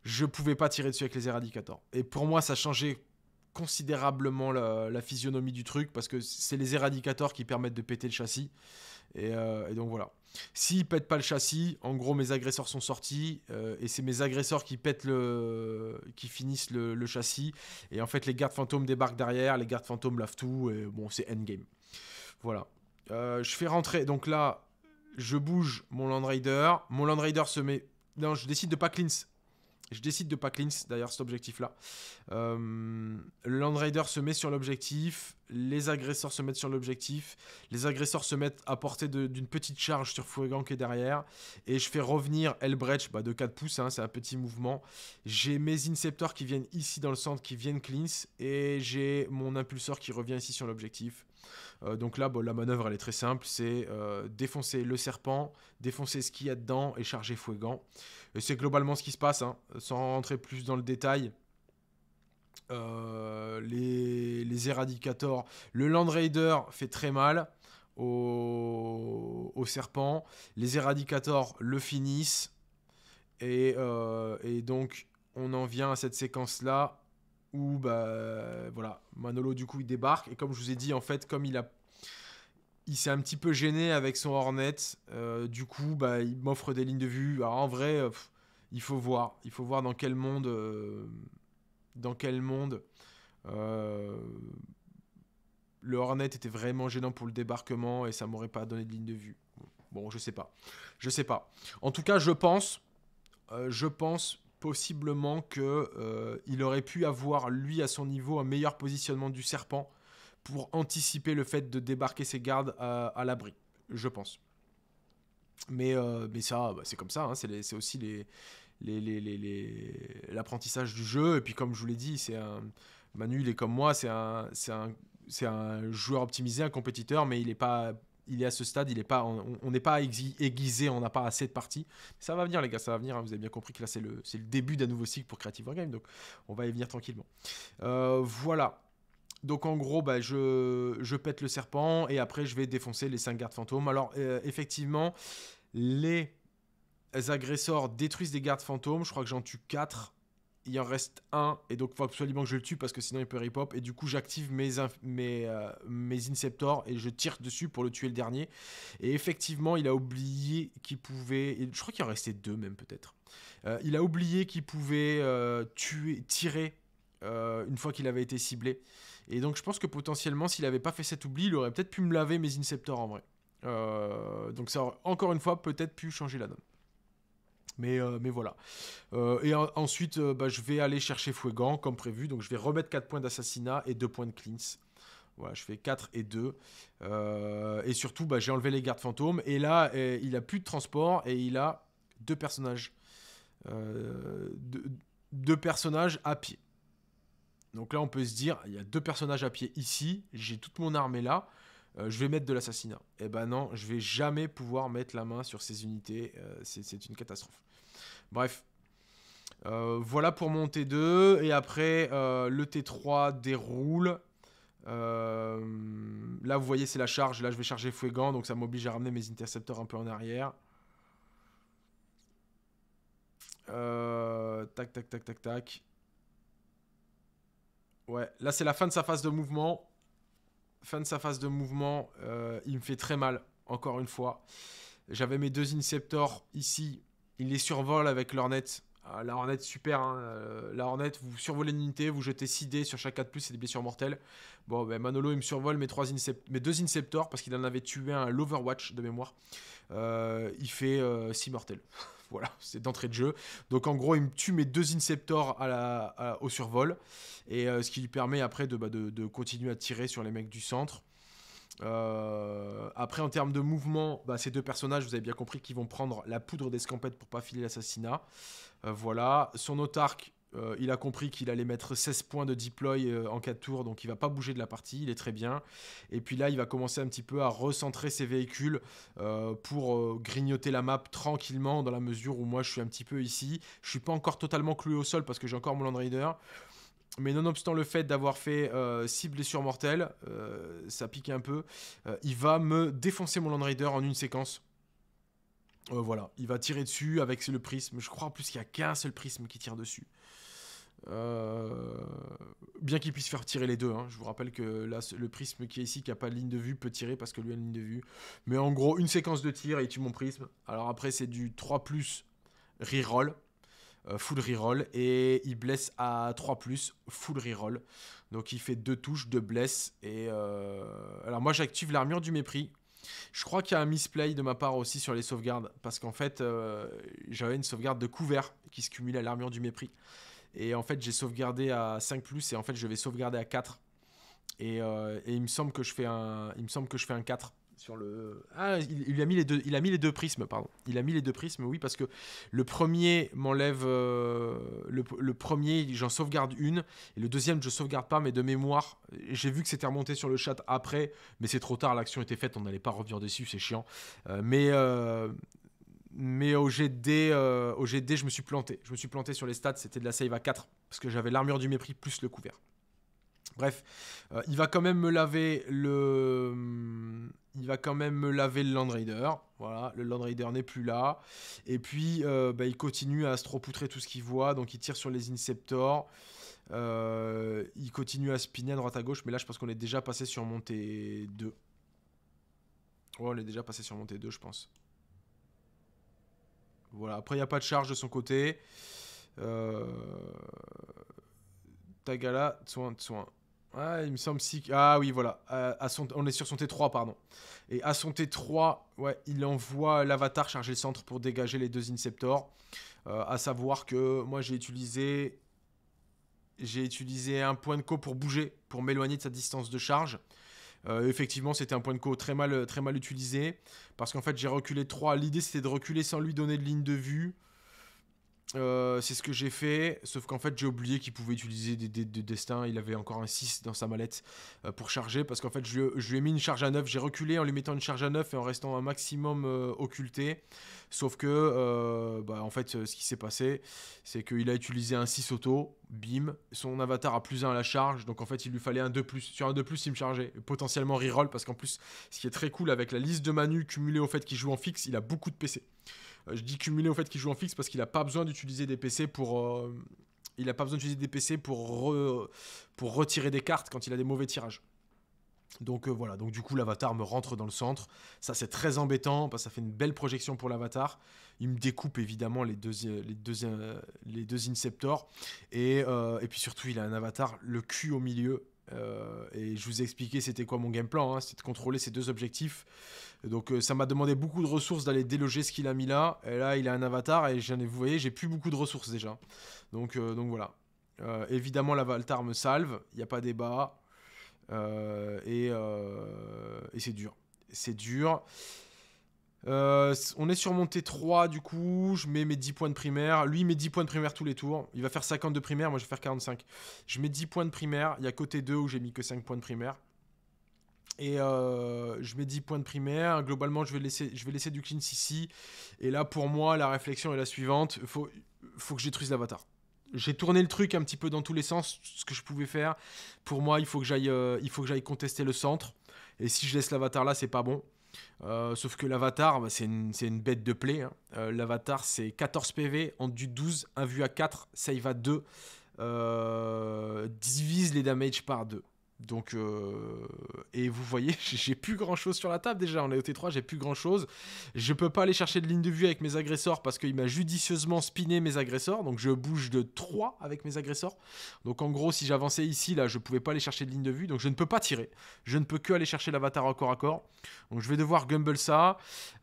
A: je pouvais pas tirer dessus avec les éradicateurs. Et pour moi, ça changeait considérablement la, physionomie du truc parce que c'est les éradicateurs qui permettent de péter le châssis. Euh, et, donc voilà. S'ils pètent pas le châssis, en gros mes agresseurs sont sortis euh, et c'est mes agresseurs qui pètent le, qui finissent le, châssis. Et en fait les gardes fantômes débarquent derrière, les gardes fantômes lavent tout et bon c'est endgame. Voilà. Euh, je fais rentrer. Donc là, je bouge mon Land Raider. Mon Land Raider se met. Non, je décide de pas cleanse je décide de pas cleanse d'ailleurs cet objectif-là. Euh, le Land Raider se met sur l'objectif, les agresseurs se mettent sur l'objectif, les agresseurs se mettent à portée d'une petite charge sur Fuegan qui est derrière, et je fais revenir Elbrecht bah, de 4 pouces, hein, c'est un petit mouvement. J'ai mes Inceptors qui viennent ici dans le centre, qui viennent cleanse, et j'ai mon Impulseur qui revient ici sur l'objectif. Euh, donc là, bon, la manœuvre elle est très simple, c'est euh, défoncer le serpent, défoncer ce qu'il y a dedans et charger Fuegan. Et c'est globalement ce qui se passe, hein, sans rentrer plus dans le détail. Euh, les, les Le Land Raider fait très mal au, serpent. Les éradicateurs le finissent. Euh, et, donc, on en vient à cette séquence-là où, bah, voilà, Manolo, du coup, il débarque. Et comme je vous ai dit, en fait, comme il a il s'est un petit peu gêné avec son Hornet. Euh, du coup, bah, il m'offre des lignes de vue. Alors, ah, en vrai, euh, il faut voir. Il faut voir dans quel monde. Euh, dans quel monde. le Hornet était vraiment gênant pour le débarquement et ça m'aurait pas donné de ligne de vue. Bon, je sais pas. Je sais pas. En tout cas, je pense. je pense possiblement qu'il aurait pu avoir lui à son niveau un meilleur positionnement du serpent pour anticiper le fait de débarquer ses gardes à, l'abri, je pense. Mais, euh, mais ça, bah, c'est comme ça, hein, c'est aussi l'apprentissage du jeu. Et puis comme je vous l'ai dit, c'est un... Manu, il est comme moi, c'est un, un, un joueur optimisé, un compétiteur, mais il est pas il est à ce stade, il est pas, on n'est pas aiguisé, on n'a pas assez de parties. Ça va venir, les gars, ça va venir. Hein, vous avez bien compris que là, c'est le, le, début d'un nouveau cycle pour Creative Wargame, donc on va y venir tranquillement. Euh, voilà. Donc en gros, bah, je, pète le serpent et après je vais défoncer les 5 gardes fantômes. Alors euh, effectivement, les agresseurs détruisent des gardes fantômes. Je crois que j'en tue 4. Il en reste un et donc il faut absolument que je le tue parce que sinon il peut rip-hop. Et du coup j'active mes, mes, euh, mes Inceptors et je tire dessus pour le tuer le dernier. Et effectivement il a oublié qu'il pouvait... je crois qu'il en restait deux même peut-être. Euh, il a oublié qu'il pouvait tuer, tirer une fois qu'il avait été ciblé. Et donc je pense que potentiellement, s'il n'avait pas fait cet oubli, il aurait peut-être pu me laver mes Inceptors en vrai. Euh, donc ça aurait encore une fois peut-être pu changer la donne. Mais, euh, mais voilà. Euh, et ensuite, bah, je vais aller chercher Fuegan comme prévu. Donc je vais remettre 4 points d'assassinat et 2 points de cleanse. Voilà, je fais 4 et 2. et surtout, bah, j'ai enlevé les gardes fantômes. Et là, il a plus de transport et il a deux personnages. deux personnages à pied. Donc là, on peut se dire, il y a deux personnages à pied ici, j'ai toute mon armée là, euh, je vais mettre de l'assassinat. Eh ben non, je vais jamais pouvoir mettre la main sur ces unités, euh, c'est une catastrophe. Bref. Euh, voilà pour mon T2, et après le T3 déroule. là, vous voyez, c'est la charge. Là, je vais charger Fuegan, donc ça m'oblige à ramener mes intercepteurs un peu en arrière. tac, tac, tac, tac, tac. Ouais, là c'est la fin de sa phase de mouvement. Fin de sa phase de mouvement, euh, il me fait très mal, encore une fois. J'avais mes deux Inceptors ici. Il les survole avec l'ornette, ah, la Hornet, super. Hein. Euh, la Hornet, vous survolez une unité, vous jetez 6 dés sur chaque 4 plus, c'est des blessures mortelles. Bon, ben Manolo, il me survole mes, trois mes deux Inceptors parce qu'il en avait tué un l'Overwatch de mémoire. Euh, il fait 6 mortels. voilà, c'est d'entrée de jeu. Donc en gros, il me tue mes deux Inceptors au survol, et euh, ce qui lui permet après bah, de, continuer à tirer sur les mecs du centre. Euh, après, en termes de mouvement, bah, ces deux personnages, vous avez bien compris qu'ils vont prendre la poudre d'escampette pour pas filer l'assassinat. Euh, voilà, son autarque, euh, il a compris qu'il allait mettre 16 points de deploy euh, en 4 tours, donc il va pas bouger de la partie, il est très bien. Et puis là, il va commencer un petit peu à recentrer ses véhicules euh, pour grignoter la map tranquillement, dans la mesure où moi je suis un petit peu ici. Je suis pas encore totalement cloué au sol parce que j'ai encore mon Land Raider. Mais nonobstant le fait d'avoir fait 6 blessures mortelles, ça pique un peu, il va me défoncer mon Land Raider en une séquence. voilà, il va tirer dessus avec le prisme. Je crois plus qu'il n'y a qu'un seul prisme qui tire dessus. Euh, bien qu'il puisse faire tirer les deux, hein. je vous rappelle que le prisme qui est ici, qui n'a pas de ligne de vue, peut tirer parce que lui a une ligne de vue. Mais en gros, une séquence de tir et il tue mon prisme. Alors après, c'est du 3 plus reroll, euh, full reroll, et il blesse à 3 plus full reroll. Donc il fait deux touches, de blesses. Et euh, alors moi, j'active l'armure du mépris. Je crois qu'il y a un misplay de ma part aussi sur les sauvegardes, parce qu'en fait, j'avais une sauvegarde de couvert qui se cumulait à l'armure du mépris. Et en fait, j'ai sauvegardé à 5 plus et en fait, je vais sauvegarder à 4. Euh, et, il me semble que je fais un, il me semble que je fais un 4 sur le. Ah, il, a mis les deux, il a mis les deux prismes, pardon. Il a mis les deux prismes, oui, parce que le premier m'enlève, euh, le, premier, j'en sauvegarde une, et le deuxième, je sauvegarde pas, mais de mémoire, j'ai vu que c'était remonté sur le chat après, mais c'est trop tard, l'action était faite, on n'allait pas revenir dessus, c'est chiant. Euh, mais mais au GD, euh, au GD, je me suis planté. Je me suis planté sur les stats, c'était de la save à 4, parce que j'avais l'armure du mépris plus le couvert. Bref, euh, il va quand même me laver le... Il va quand même me laver le Land Raider. Voilà, le Land Raider n'est plus là. Et puis, euh, bah, il continue à se astropoutrer tout ce qu'il voit, donc il tire sur les Inceptors. il continue à spinner à droite à gauche, mais là, je pense qu'on est déjà passé sur montée 2 Ouais, on est déjà passé sur montée 2 je pense. Voilà. Après, il n'y a pas de charge de son côté. Euh, Tagala, soin, soin. Ah, il me semble si. Ah oui, voilà. À, On est sur son T3, pardon. Et à son T3, ouais, il envoie l'avatar charger le centre pour dégager les deux Inceptors. A euh, à savoir que moi, j'ai utilisé. J'ai utilisé un point de co pour bouger, pour m'éloigner de sa distance de charge. Euh, effectivement, c'était un point de co très mal, très mal utilisé parce qu'en fait, j'ai reculé 3. L'idée, c'était de reculer sans lui donner de ligne de vue. Euh, c'est ce que j'ai fait, sauf qu'en fait j'ai oublié qu'il pouvait utiliser des, des, de destins, il avait encore un 6 dans sa mallette euh, pour charger, parce qu'en fait je lui, ai mis une charge à 9, j'ai reculé en lui mettant une charge à 9 et en restant un maximum euh, occulté, sauf que bah, en fait ce qui s'est passé, c'est qu'il a utilisé un 6 auto, bim, son avatar a plus 1 à la charge, donc en fait il lui fallait un 2+, plus. sur un 2+, il me chargeait, potentiellement reroll, parce qu'en plus ce qui est très cool avec la liste de Manu cumulée au fait qu'il joue en fixe, il a beaucoup de PC. Euh, je dis cumulé au fait qu'il joue en fixe parce qu'il n'a pas besoin d'utiliser des PC pour. Euh, il pas besoin d'utiliser des PC pour, pour retirer des cartes quand il a des mauvais tirages. Donc euh, voilà, donc du coup l'avatar me rentre dans le centre. Ça c'est très embêtant parce que ça fait une belle projection pour l'avatar. Il me découpe évidemment les deux, les deux, les deux inceptors. Et, et, puis surtout il a un avatar, le cul au milieu. et je vous ai expliqué c'était quoi mon game plan, hein. c'était de contrôler ces deux objectifs donc euh, ça m'a demandé beaucoup de ressources d'aller déloger ce qu'il a mis là. Et là, il a un avatar et ai, vous voyez, j'ai plus beaucoup de ressources déjà. Donc, euh, donc voilà. Euh, évidemment, l'avatar me salve, il n'y a pas débat. et, et c'est dur. C'est dur. on est sur mon T3 du coup, je mets mes 10 points de primaire. Lui, il met 10 points de primaire tous les tours. Il va faire 50 de primaire, moi je vais faire 45. Je mets 10 points de primaire. Il y a côté 2 où j'ai mis que 5 points de primaire. Et euh, je mets 10 points de primaire. Globalement, je vais laisser, je vais laisser du clean ici. Et là, pour moi, la réflexion est la suivante. Faut, faut que détruise l'avatar. J'ai tourné le truc un petit peu dans tous les sens, ce que je pouvais faire. Pour moi, il faut que j'aille, euh, il faut que j'aille contester le centre. Et si je laisse l'avatar là, c'est pas bon. Euh, sauf que l'avatar, bah, c'est une, bête de play. Hein. l'avatar, c'est 14 PV, en du 12, 1 vu à 4, save à 2. divise les damages par 2. Donc, euh, et vous voyez, j'ai plus grand chose sur la table déjà. On est au T3, j'ai plus grand chose. Je peux pas aller chercher de ligne de vue avec mes agresseurs parce qu'il m'a judicieusement spiné mes agresseurs. Donc, je bouge de 3 avec mes agresseurs. Donc, en gros, si j'avançais ici, là, je pouvais pas aller chercher de ligne de vue. Donc, je ne peux pas tirer. Je ne peux que aller chercher l'avatar au corps à corps. Donc, je vais devoir gumble ça.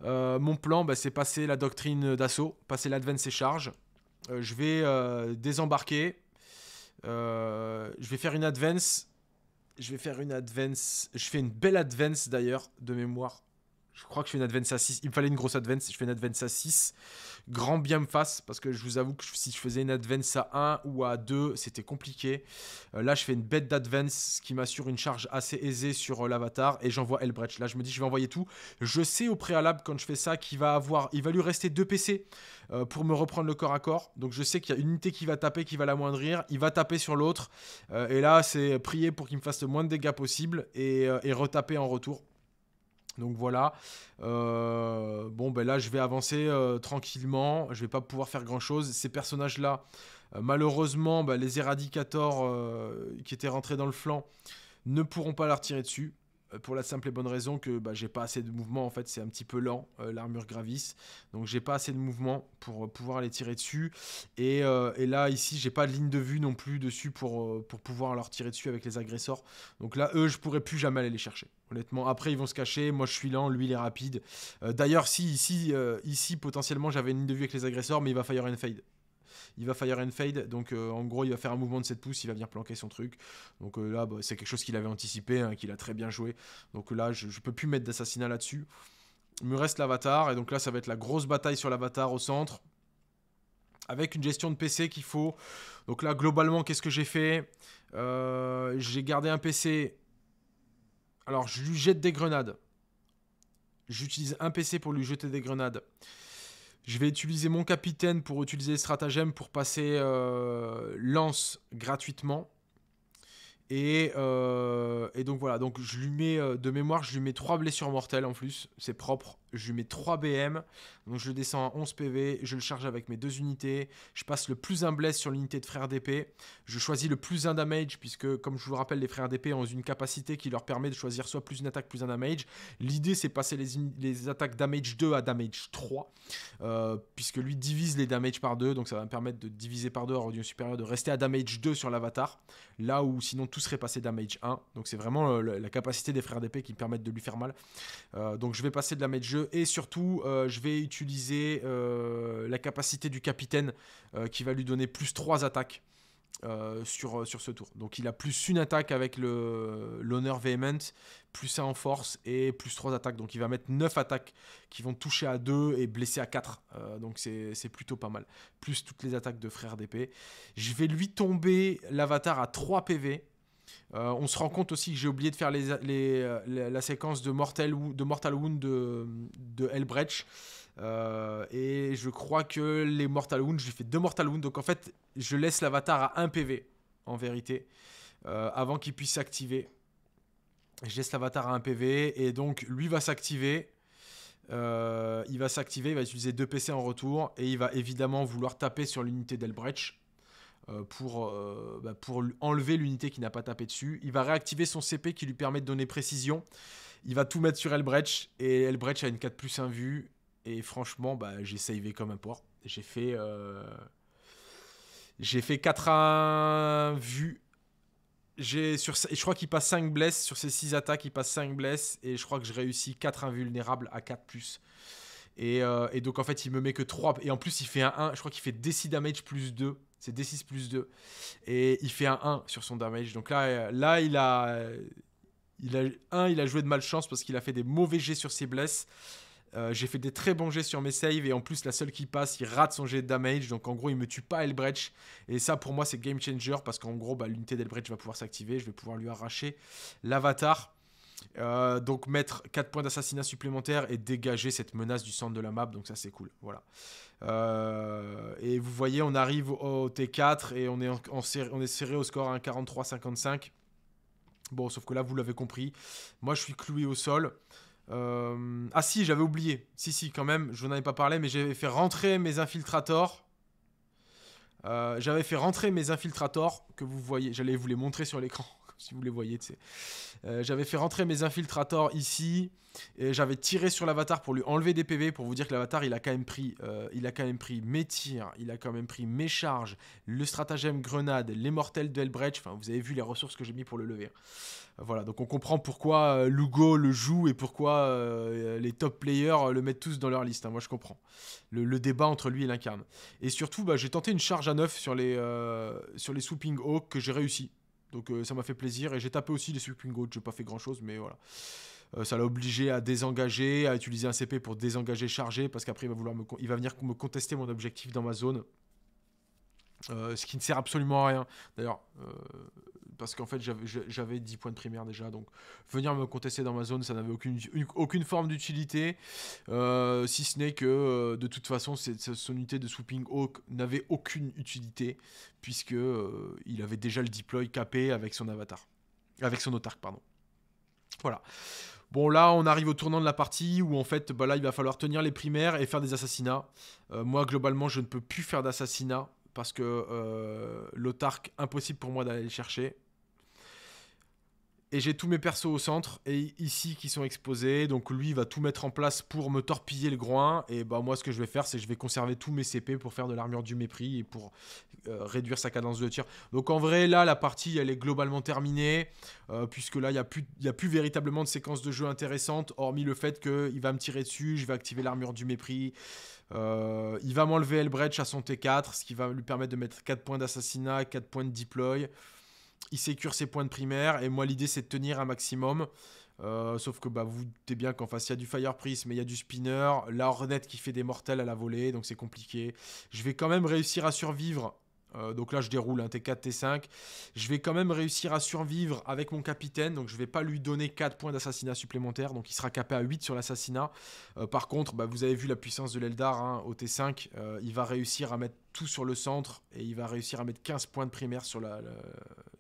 A: Euh, mon plan, bah, c'est passer la doctrine d'assaut, passer l'advance et charge. Euh, je vais désembarquer. je vais faire une advance je vais faire une advance. Je fais une belle advance d'ailleurs de mémoire je crois que je fais une Advance à 6. Il me fallait une grosse Advance. Je fais une Advance à 6. Grand bien me fasse, parce que je vous avoue que si je faisais une Advance à 1 ou à 2, c'était compliqué. Euh, là, je fais une bête d'Advance, qui m'assure une charge assez aisée sur euh, l'avatar. Et j'envoie Elbrecht. Là, je me dis, je vais envoyer tout. Je sais au préalable, quand je fais ça, qu'il va avoir. Il va lui rester 2 PC euh, pour me reprendre le corps à corps. Donc, je sais qu'il y a une unité qui va taper, qui va l'amoindrir. Il va taper sur l'autre. et là, c'est prier pour qu'il me fasse le moins de dégâts possible et, et retaper en retour. Donc voilà, euh, bon ben là je vais avancer euh, tranquillement, je vais pas pouvoir faire grand chose. Ces personnages là, euh, malheureusement, ben, les éradicators qui étaient rentrés dans le flanc ne pourront pas leur tirer dessus. Pour la simple et bonne raison que ben, j'ai pas assez de mouvement en fait, c'est un petit peu lent l'armure Gravis, donc j'ai pas assez de mouvement pour pouvoir les tirer dessus. Et, et là ici j'ai pas de ligne de vue non plus dessus pour, pour pouvoir leur tirer dessus avec les agresseurs. Donc là eux je pourrais plus jamais aller les chercher. Honnêtement, après ils vont se cacher, moi je suis lent, lui il est rapide. Euh, d'ailleurs, si ici, euh, ici potentiellement j'avais une ligne de vue avec les agresseurs, mais il va fire and fade. Il va fire and fade, donc euh, en gros il va faire un mouvement de 7 pouces, il va venir planquer son truc. Donc là, bah, c'est quelque chose qu'il avait anticipé, hein, qu'il a très bien joué. Donc là, je, ne peux plus mettre d'assassinat là-dessus. Il me reste l'avatar, et donc là ça va être la grosse bataille sur l'avatar au centre. Avec une gestion de PC qu'il faut. Donc là, globalement, qu'est-ce que j'ai fait J'ai gardé un PC alors, je lui jette des grenades. J'utilise un PC pour lui jeter des grenades. Je vais utiliser mon capitaine pour utiliser stratagème pour passer euh, lance gratuitement. Euh, et, donc voilà, donc je lui mets euh, de mémoire, je lui mets 3 blessures mortelles en plus, c'est propre. Je lui mets 3 BM, donc je le descends à 11 PV, je le charge avec mes deux unités, je passe le plus un bless sur l'unité de frère d'épée, je choisis le plus un damage, puisque comme je vous le rappelle, les frères d'épée ont une capacité qui leur permet de choisir soit plus une attaque, plus un damage. L'idée c'est passer les, attaques damage 2 à damage 3, euh, puisque lui divise les damage par 2, donc ça va me permettre de diviser par 2 à audio supérieur, de rester à damage 2 sur l'avatar, là où sinon tout serait passé damage 1. Donc c'est vraiment euh, la capacité des frères d'épée qui me permettent de lui faire mal. Euh, donc je vais passer de la mage jeu et surtout euh, je vais utiliser la capacité du capitaine qui va lui donner plus 3 attaques. sur, sur ce tour. Donc il a plus une attaque avec l'honneur vehement, plus un en force et plus 3 attaques. Donc il va mettre 9 attaques qui vont toucher à 2 et blesser à 4. donc c'est plutôt pas mal. Plus toutes les attaques de frères d'épée. Je vais lui tomber l'avatar à 3 PV. Euh, on se rend compte aussi que j'ai oublié de faire euh, la séquence de Mortal, Wound de, Hellbreach. Euh, et je crois que les Mortal Wound, j'ai fait deux Mortal Wound. Donc en fait, je laisse l'avatar à 1 PV, en vérité, avant qu'il puisse s'activer. Je laisse l'avatar à 1 PV. Et donc lui va s'activer. il va s'activer, il va utiliser deux PC en retour. Et il va évidemment vouloir taper sur l'unité d'Elbrecht. Euh, pour, euh, bah, pour enlever l'unité qui n'a pas tapé dessus. Il va réactiver son CP qui lui permet de donner précision. Il va tout mettre sur Elbrecht. Et Elbrecht a une 4 plus 1 vue. Et franchement, bah, j'ai savé comme un porc. J'ai fait. Euh, j'ai fait 4 à 1 vue Sur, je crois qu'il passe 5 blesses. Sur ses 6 attaques, il passe 5 blesses. Et je crois que je réussis 4 invulnérables à 4 plus. Et, donc en fait, il me met que 3. Et en plus, il fait un 1. Je crois qu'il fait DC damage plus 2. C'est D6 plus 2. Et il fait un 1 sur son damage. Donc là, euh, là il a. Euh, il a, un, il a joué de malchance parce qu'il a fait des mauvais jets sur ses blesses. Euh, j'ai fait des très bons jets sur mes saves et en plus la seule qui passe, il rate son jet de damage. Donc en gros, il me tue pas Elbrecht. Et ça pour moi c'est game changer parce qu'en gros, bah, l'unité d'Elbrecht va pouvoir s'activer. Je vais pouvoir lui arracher l'avatar. Euh, donc mettre 4 points d'assassinat supplémentaires et dégager cette menace du centre de la map, donc ça c'est cool. Voilà. Euh, et vous voyez, on arrive au T4 et on est, serré, on est serré au score à hein, 43-55. Bon, sauf que là, vous l'avez compris. Moi, je suis cloué au sol. Euh, ah si, j'avais oublié. Si, si, quand même, je n'en avais pas parlé, mais j'avais fait rentrer mes infiltrators. j'avais fait rentrer mes infiltrators que vous voyez. J'allais vous les montrer sur l'écran si vous les voyez. tu sais. Euh, j'avais fait rentrer mes infiltrators ici, et j'avais tiré sur l'avatar pour lui enlever des PV, pour vous dire que l'avatar, il a quand même pris, euh, il a quand même pris mes tirs, il a quand même pris mes charges, le stratagème grenade, les mortels de Hellbreach, enfin, vous avez vu les ressources que j'ai mis pour le lever. Voilà, donc on comprend pourquoi euh, Lugo le joue et pourquoi les top players le mettent tous dans leur liste. Hein, moi, je comprends le, débat entre lui et l'incarne. Et surtout, bah, j'ai tenté une charge à neuf sur les, sur les Swooping Hawk que j'ai réussi. Donc euh, ça m'a fait plaisir. Et j'ai tapé aussi les Sweeping Goat. Je pas fait grand-chose, mais voilà. Euh, ça l'a obligé à désengager, à utiliser un CP pour désengager, charger, parce qu'après, il va, il va venir me contester mon objectif dans ma zone. Euh, ce qui ne sert absolument à rien. D'ailleurs, parce qu'en fait j'avais 10 points de primaire déjà, donc venir me contester dans ma zone, ça n'avait aucune, aucune forme d'utilité, euh, si ce n'est que euh, de toute façon son unité de Swooping Hawk n'avait aucune utilité, puisque euh, il avait déjà le deploy capé avec son avatar, avec son autarque, pardon. Voilà. Bon, là, on arrive au tournant de la partie où, en fait, bah, là, il va falloir tenir les primaires et faire des assassinats. moi, globalement, je ne peux plus faire d'assassinats parce que euh, impossible pour moi d'aller le chercher et j'ai tous mes persos au centre et ici qui sont exposés. Donc lui va tout mettre en place pour me torpiller le groin. Et bah moi ce que je vais faire c'est que je vais conserver tous mes CP pour faire de l'armure du mépris et pour euh, réduire sa cadence de tir. Donc en vrai là la partie elle est globalement terminée euh, puisque là il n'y a, plus, a plus véritablement de séquence de jeu intéressante hormis le fait qu'il va me tirer dessus, je vais activer l'armure du mépris. Euh, il va m'enlever Elbrecht à son T4, ce qui va lui permettre de mettre 4 points d'assassinat, 4 points de deploy il sécure ses points de primaire. Et moi, l'idée, c'est de tenir un maximum. Euh, sauf que bah, vous doutez bien qu'en face, il y a du Fire Priest, mais il y a du Spinner, la Hornet qui fait des mortels à la volée, donc c'est compliqué. Je vais quand même réussir à survivre euh, donc là, je déroule un T4, T5. Je vais quand même réussir à survivre avec mon capitaine. Donc je ne vais pas lui donner 4 points d'assassinat supplémentaires. Donc il sera capé à 8 sur l'assassinat. Euh, par contre, bah, vous avez vu la puissance de l'Eldar hein, au T5. Euh, il va réussir à mettre tout sur le centre et il va réussir à mettre 15 points de primaire sur la,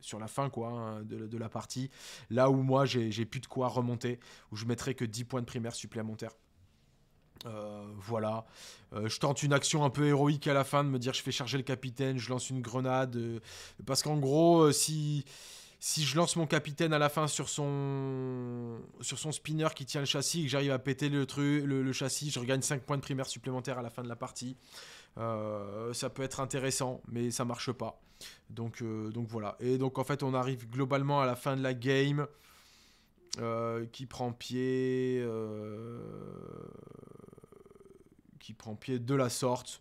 A: sur la fin quoi, hein, de, la partie. Là où moi, j'ai plus de quoi remonter, où je mettrai que 10 points de primaire supplémentaires. Euh, voilà. Euh, je tente une action un peu héroïque à la fin de me dire je fais charger le capitaine, je lance une grenade. Euh, parce qu'en gros, si, si je lance mon capitaine à la fin sur son, sur son spinner qui tient le châssis et que j'arrive à péter le, truc, le, châssis, je regagne 5 points de primaire supplémentaires à la fin de la partie. ça peut être intéressant, mais ça marche pas. Donc, donc voilà. Et donc en fait, on arrive globalement à la fin de la game. qui prend pied qui prend pied de la sorte.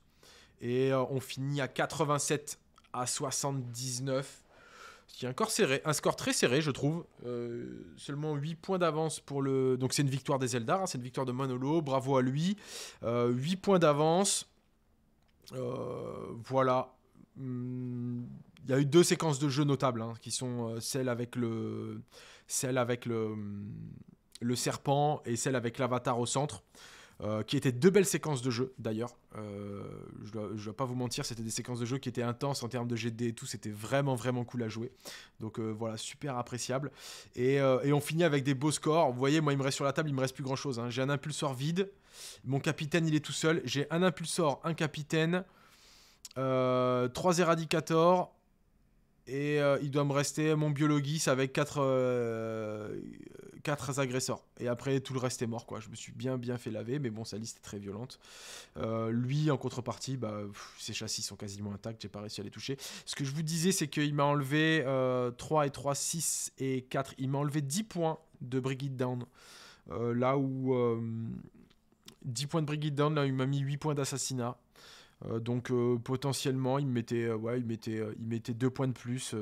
A: Et euh, on finit à 87 à 79. Ce qui est encore serré, un score très serré, je trouve. Euh, seulement 8 points d'avance pour le. Donc c'est une victoire des Eldar, hein, c'est une victoire de Manolo, bravo à lui. 8 euh, points d'avance. voilà. Hmm, il y a eu deux séquences de jeu notables, hein, qui sont celle avec le. Celle avec le. le serpent et celle avec l'avatar au centre. Euh, qui étaient deux belles séquences de jeu d'ailleurs. Euh, je, dois, dois pas vous mentir, c'était des séquences de jeu qui étaient intenses en termes de GD et tout, c'était vraiment vraiment cool à jouer. Donc euh, voilà, super appréciable. Et, on finit avec des beaux scores. Vous voyez, moi il me reste sur la table, il me reste plus grand chose. Hein. J'ai un impulsor vide, mon capitaine il est tout seul. J'ai un impulsor, un capitaine, trois éradicators. Et il doit me rester mon biologiste avec 4 quatre agresseurs. Et après, tout le reste est mort, quoi. Je me suis bien, bien fait laver, mais bon, sa liste est très violente. Euh, lui, en contrepartie, bah, ses châssis sont quasiment intacts, j'ai pas réussi à les toucher. Ce que je vous disais, c'est qu'il m'a enlevé 3 euh, et 3, 6 et 4. Il m'a enlevé 10 points de Brigitte Down. Euh, là où. 10 points de Brigitte Down, là, il m'a mis 8 points d'assassinat. donc potentiellement, il mettait, ouais, il, mettait, il mettait deux points de plus.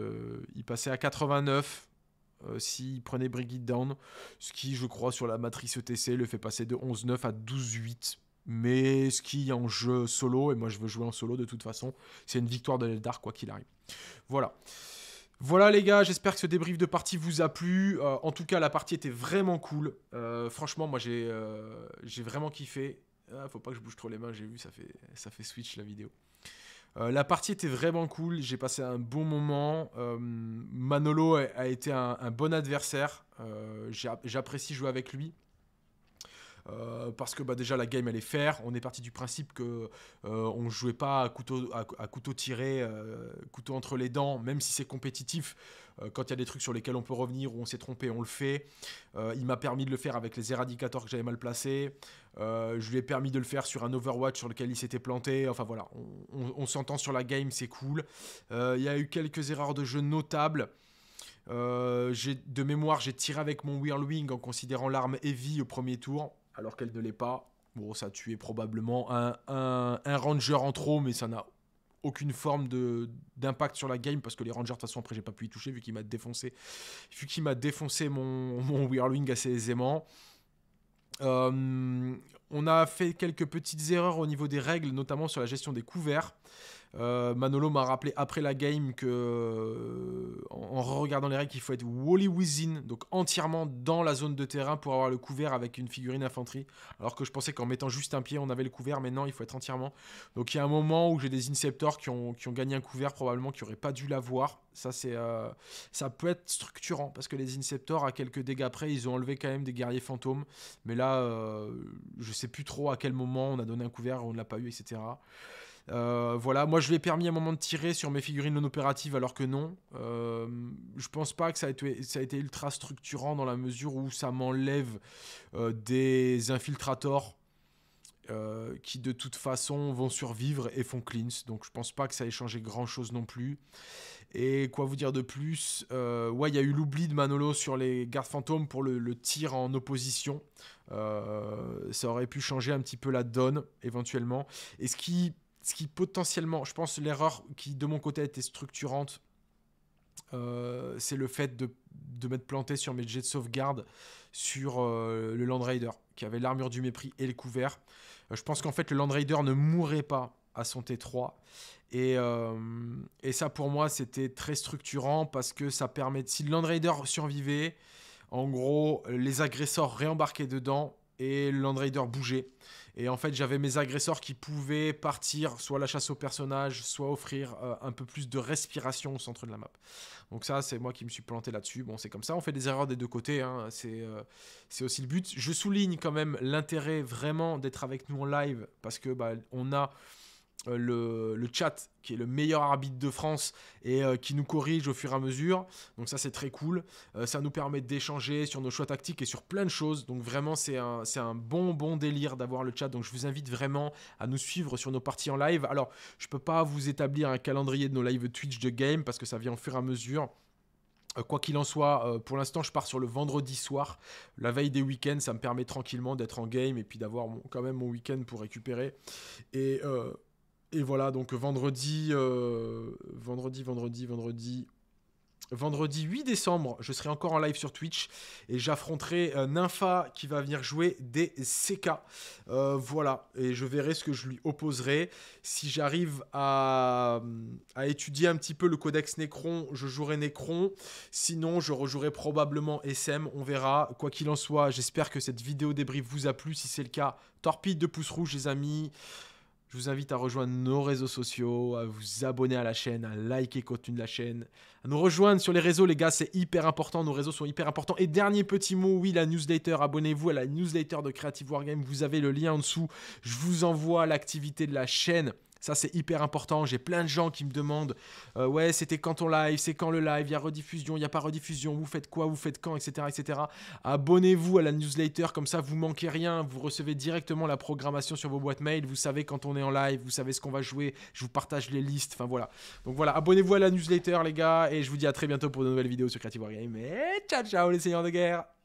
A: il passait à 89. Si euh, s'il prenait Brigitte Down, ce qui, je crois, sur la matrice ETC, le fait passer de 11-9 à 12-8. Mais ce qui en jeu solo, et moi je veux jouer en solo de toute façon, c'est une victoire de l'Eldar quoi qu'il arrive. Voilà. Voilà les gars, j'espère que ce débrief de partie vous a plu. Euh, en tout cas, la partie était vraiment cool. Euh, franchement, moi j'ai vraiment kiffé. Ah, faut pas que je bouge trop les mains, j'ai vu, ça fait, ça fait switch la vidéo. Euh, la partie était vraiment cool, j'ai passé un bon moment. Euh, Manolo a, été un bon adversaire, euh, j'apprécie jouer avec lui. Euh, parce que bah, déjà la game elle est fair. On est parti du principe que euh, on jouait pas à couteau, tiré, euh, couteau entre les dents, même si c'est compétitif. Quand il y a des trucs sur lesquels on peut revenir, ou on s'est trompé, on le fait. il m'a permis de le faire avec les éradicateurs que j'avais mal placés. je lui ai permis de le faire sur un Overwatch sur lequel il s'était planté. Enfin voilà, on, s'entend sur la game, c'est cool. Il y a eu quelques erreurs de jeu notables. de mémoire, j'ai tiré avec mon Whirlwing en considérant l'arme Heavy au premier tour alors qu'elle ne l'est pas. Bon, ça a tué probablement un, ranger en trop, mais ça n'a aucune forme d'impact sur la game parce que les Rangers de toute façon après j'ai pas pu y toucher vu qu'il m'a défoncé vu qu'il m'a défoncé mon mon assez aisément. Euh, on a fait quelques petites erreurs au niveau des règles, notamment sur la gestion des couverts. Euh, Manolo m'a rappelé après la game que, euh, en, regardant les règles, il faut être wally within, donc entièrement dans la zone de terrain pour avoir le couvert avec une figurine infanterie. Alors que je pensais qu'en mettant juste un pied, on avait le couvert, mais non, il faut être entièrement. Donc il y a un moment où j'ai des Inceptors qui ont, gagné un couvert, probablement qui n'auraient pas dû l'avoir. Ça, euh, ça peut être structurant parce que les Inceptors, à quelques dégâts près, ils ont enlevé quand même des guerriers fantômes. Mais là, je je sais plus trop à quel moment on a donné un couvert, on ne l'a pas eu, etc. Euh, voilà, moi je lui permis à un moment de tirer sur mes figurines non opératives alors que non. Euh, je pense pas que ça a, été, ça a été ultra structurant dans la mesure où ça m'enlève euh, des infiltrators qui de toute façon vont survivre et font cleans Donc je pense pas que ça ait changé grand chose non plus. Et quoi vous dire de plus Ouais, il y a eu l'oubli de Manolo sur les gardes fantômes pour le, le tir en opposition. ça aurait pu changer un petit peu la donne éventuellement. Et ce qui ce qui potentiellement, je pense, l'erreur qui de mon côté a été structurante, euh, c'est le fait de, m'être planté sur mes jets de sauvegarde sur euh, le Land Raider, qui avait l'armure du mépris et le couvert. Euh, je pense qu'en fait, le Land Raider ne mourrait pas à son T3. Et, et ça, pour moi, c'était très structurant parce que ça permet. Si le Land Raider survivait, en gros, les agresseurs réembarquaient dedans et le Land Raider bougeait. Et en fait, j'avais mes agresseurs qui pouvaient partir soit la chasse au personnage, soit offrir euh, un peu plus de respiration au centre de la map. Donc ça, c'est moi qui me suis planté là-dessus. Bon, c'est comme ça, on fait des erreurs des deux côtés, hein. euh, c'est aussi le but. Je souligne quand même l'intérêt vraiment d'être avec nous en live, parce que bah, on a... Euh, le, chat qui est le meilleur arbitre de France et euh, qui nous corrige au fur et à mesure. Donc ça c'est très cool. Euh, ça nous permet d'échanger sur nos choix tactiques et sur plein de choses. Donc vraiment c'est un, un, bon bon délire d'avoir le chat. Donc je vous invite vraiment à nous suivre sur nos parties en live. Alors je peux pas vous établir un calendrier de nos lives Twitch de game parce que ça vient au fur et à mesure. quoi qu'il en soit, pour l'instant, je pars sur le vendredi soir. La veille des week-ends, ça me permet tranquillement d'être en game et puis d'avoir quand même mon week-end pour récupérer. Et et voilà, donc vendredi, euh, vendredi, vendredi, vendredi, vendredi 8 décembre, je serai encore en live sur Twitch et j'affronterai euh, Nympha qui va venir jouer des CK. Euh, voilà, et je verrai ce que je lui opposerai. Si j'arrive à, à, étudier un petit peu le codex Necron, je jouerai Necron. Sinon, je rejouerai probablement SM, on verra. Quoi qu'il en soit, j'espère que cette vidéo débrief vous a plu. Si c'est le cas, torpille de pouce rouge les amis. Je vous invite à rejoindre nos réseaux sociaux, à vous abonner à la chaîne, à liker le contenu de la chaîne, à nous rejoindre sur les réseaux, les gars, c'est hyper important. Nos réseaux sont hyper importants. Et dernier petit mot, oui, la newsletter. Abonnez-vous à la newsletter de Creative Wargame. Vous avez le lien en dessous. Je vous envoie l'activité de la chaîne ça, c'est hyper important. J'ai plein de gens qui me demandent euh, Ouais, c'était quand ton live C'est quand le live Il y a rediffusion, il n'y a pas rediffusion Vous faites quoi Vous faites quand Etc. etc. Abonnez-vous à la newsletter, comme ça, vous manquez rien. Vous recevez directement la programmation sur vos boîtes mail. Vous savez quand on est en live, vous savez ce qu'on va jouer. Je vous partage les listes. Enfin, voilà. Donc voilà, abonnez-vous à la newsletter, les gars. Et je vous dis à très bientôt pour de nouvelles vidéos sur Creative Wargame. Et ciao, ciao, les seigneurs de guerre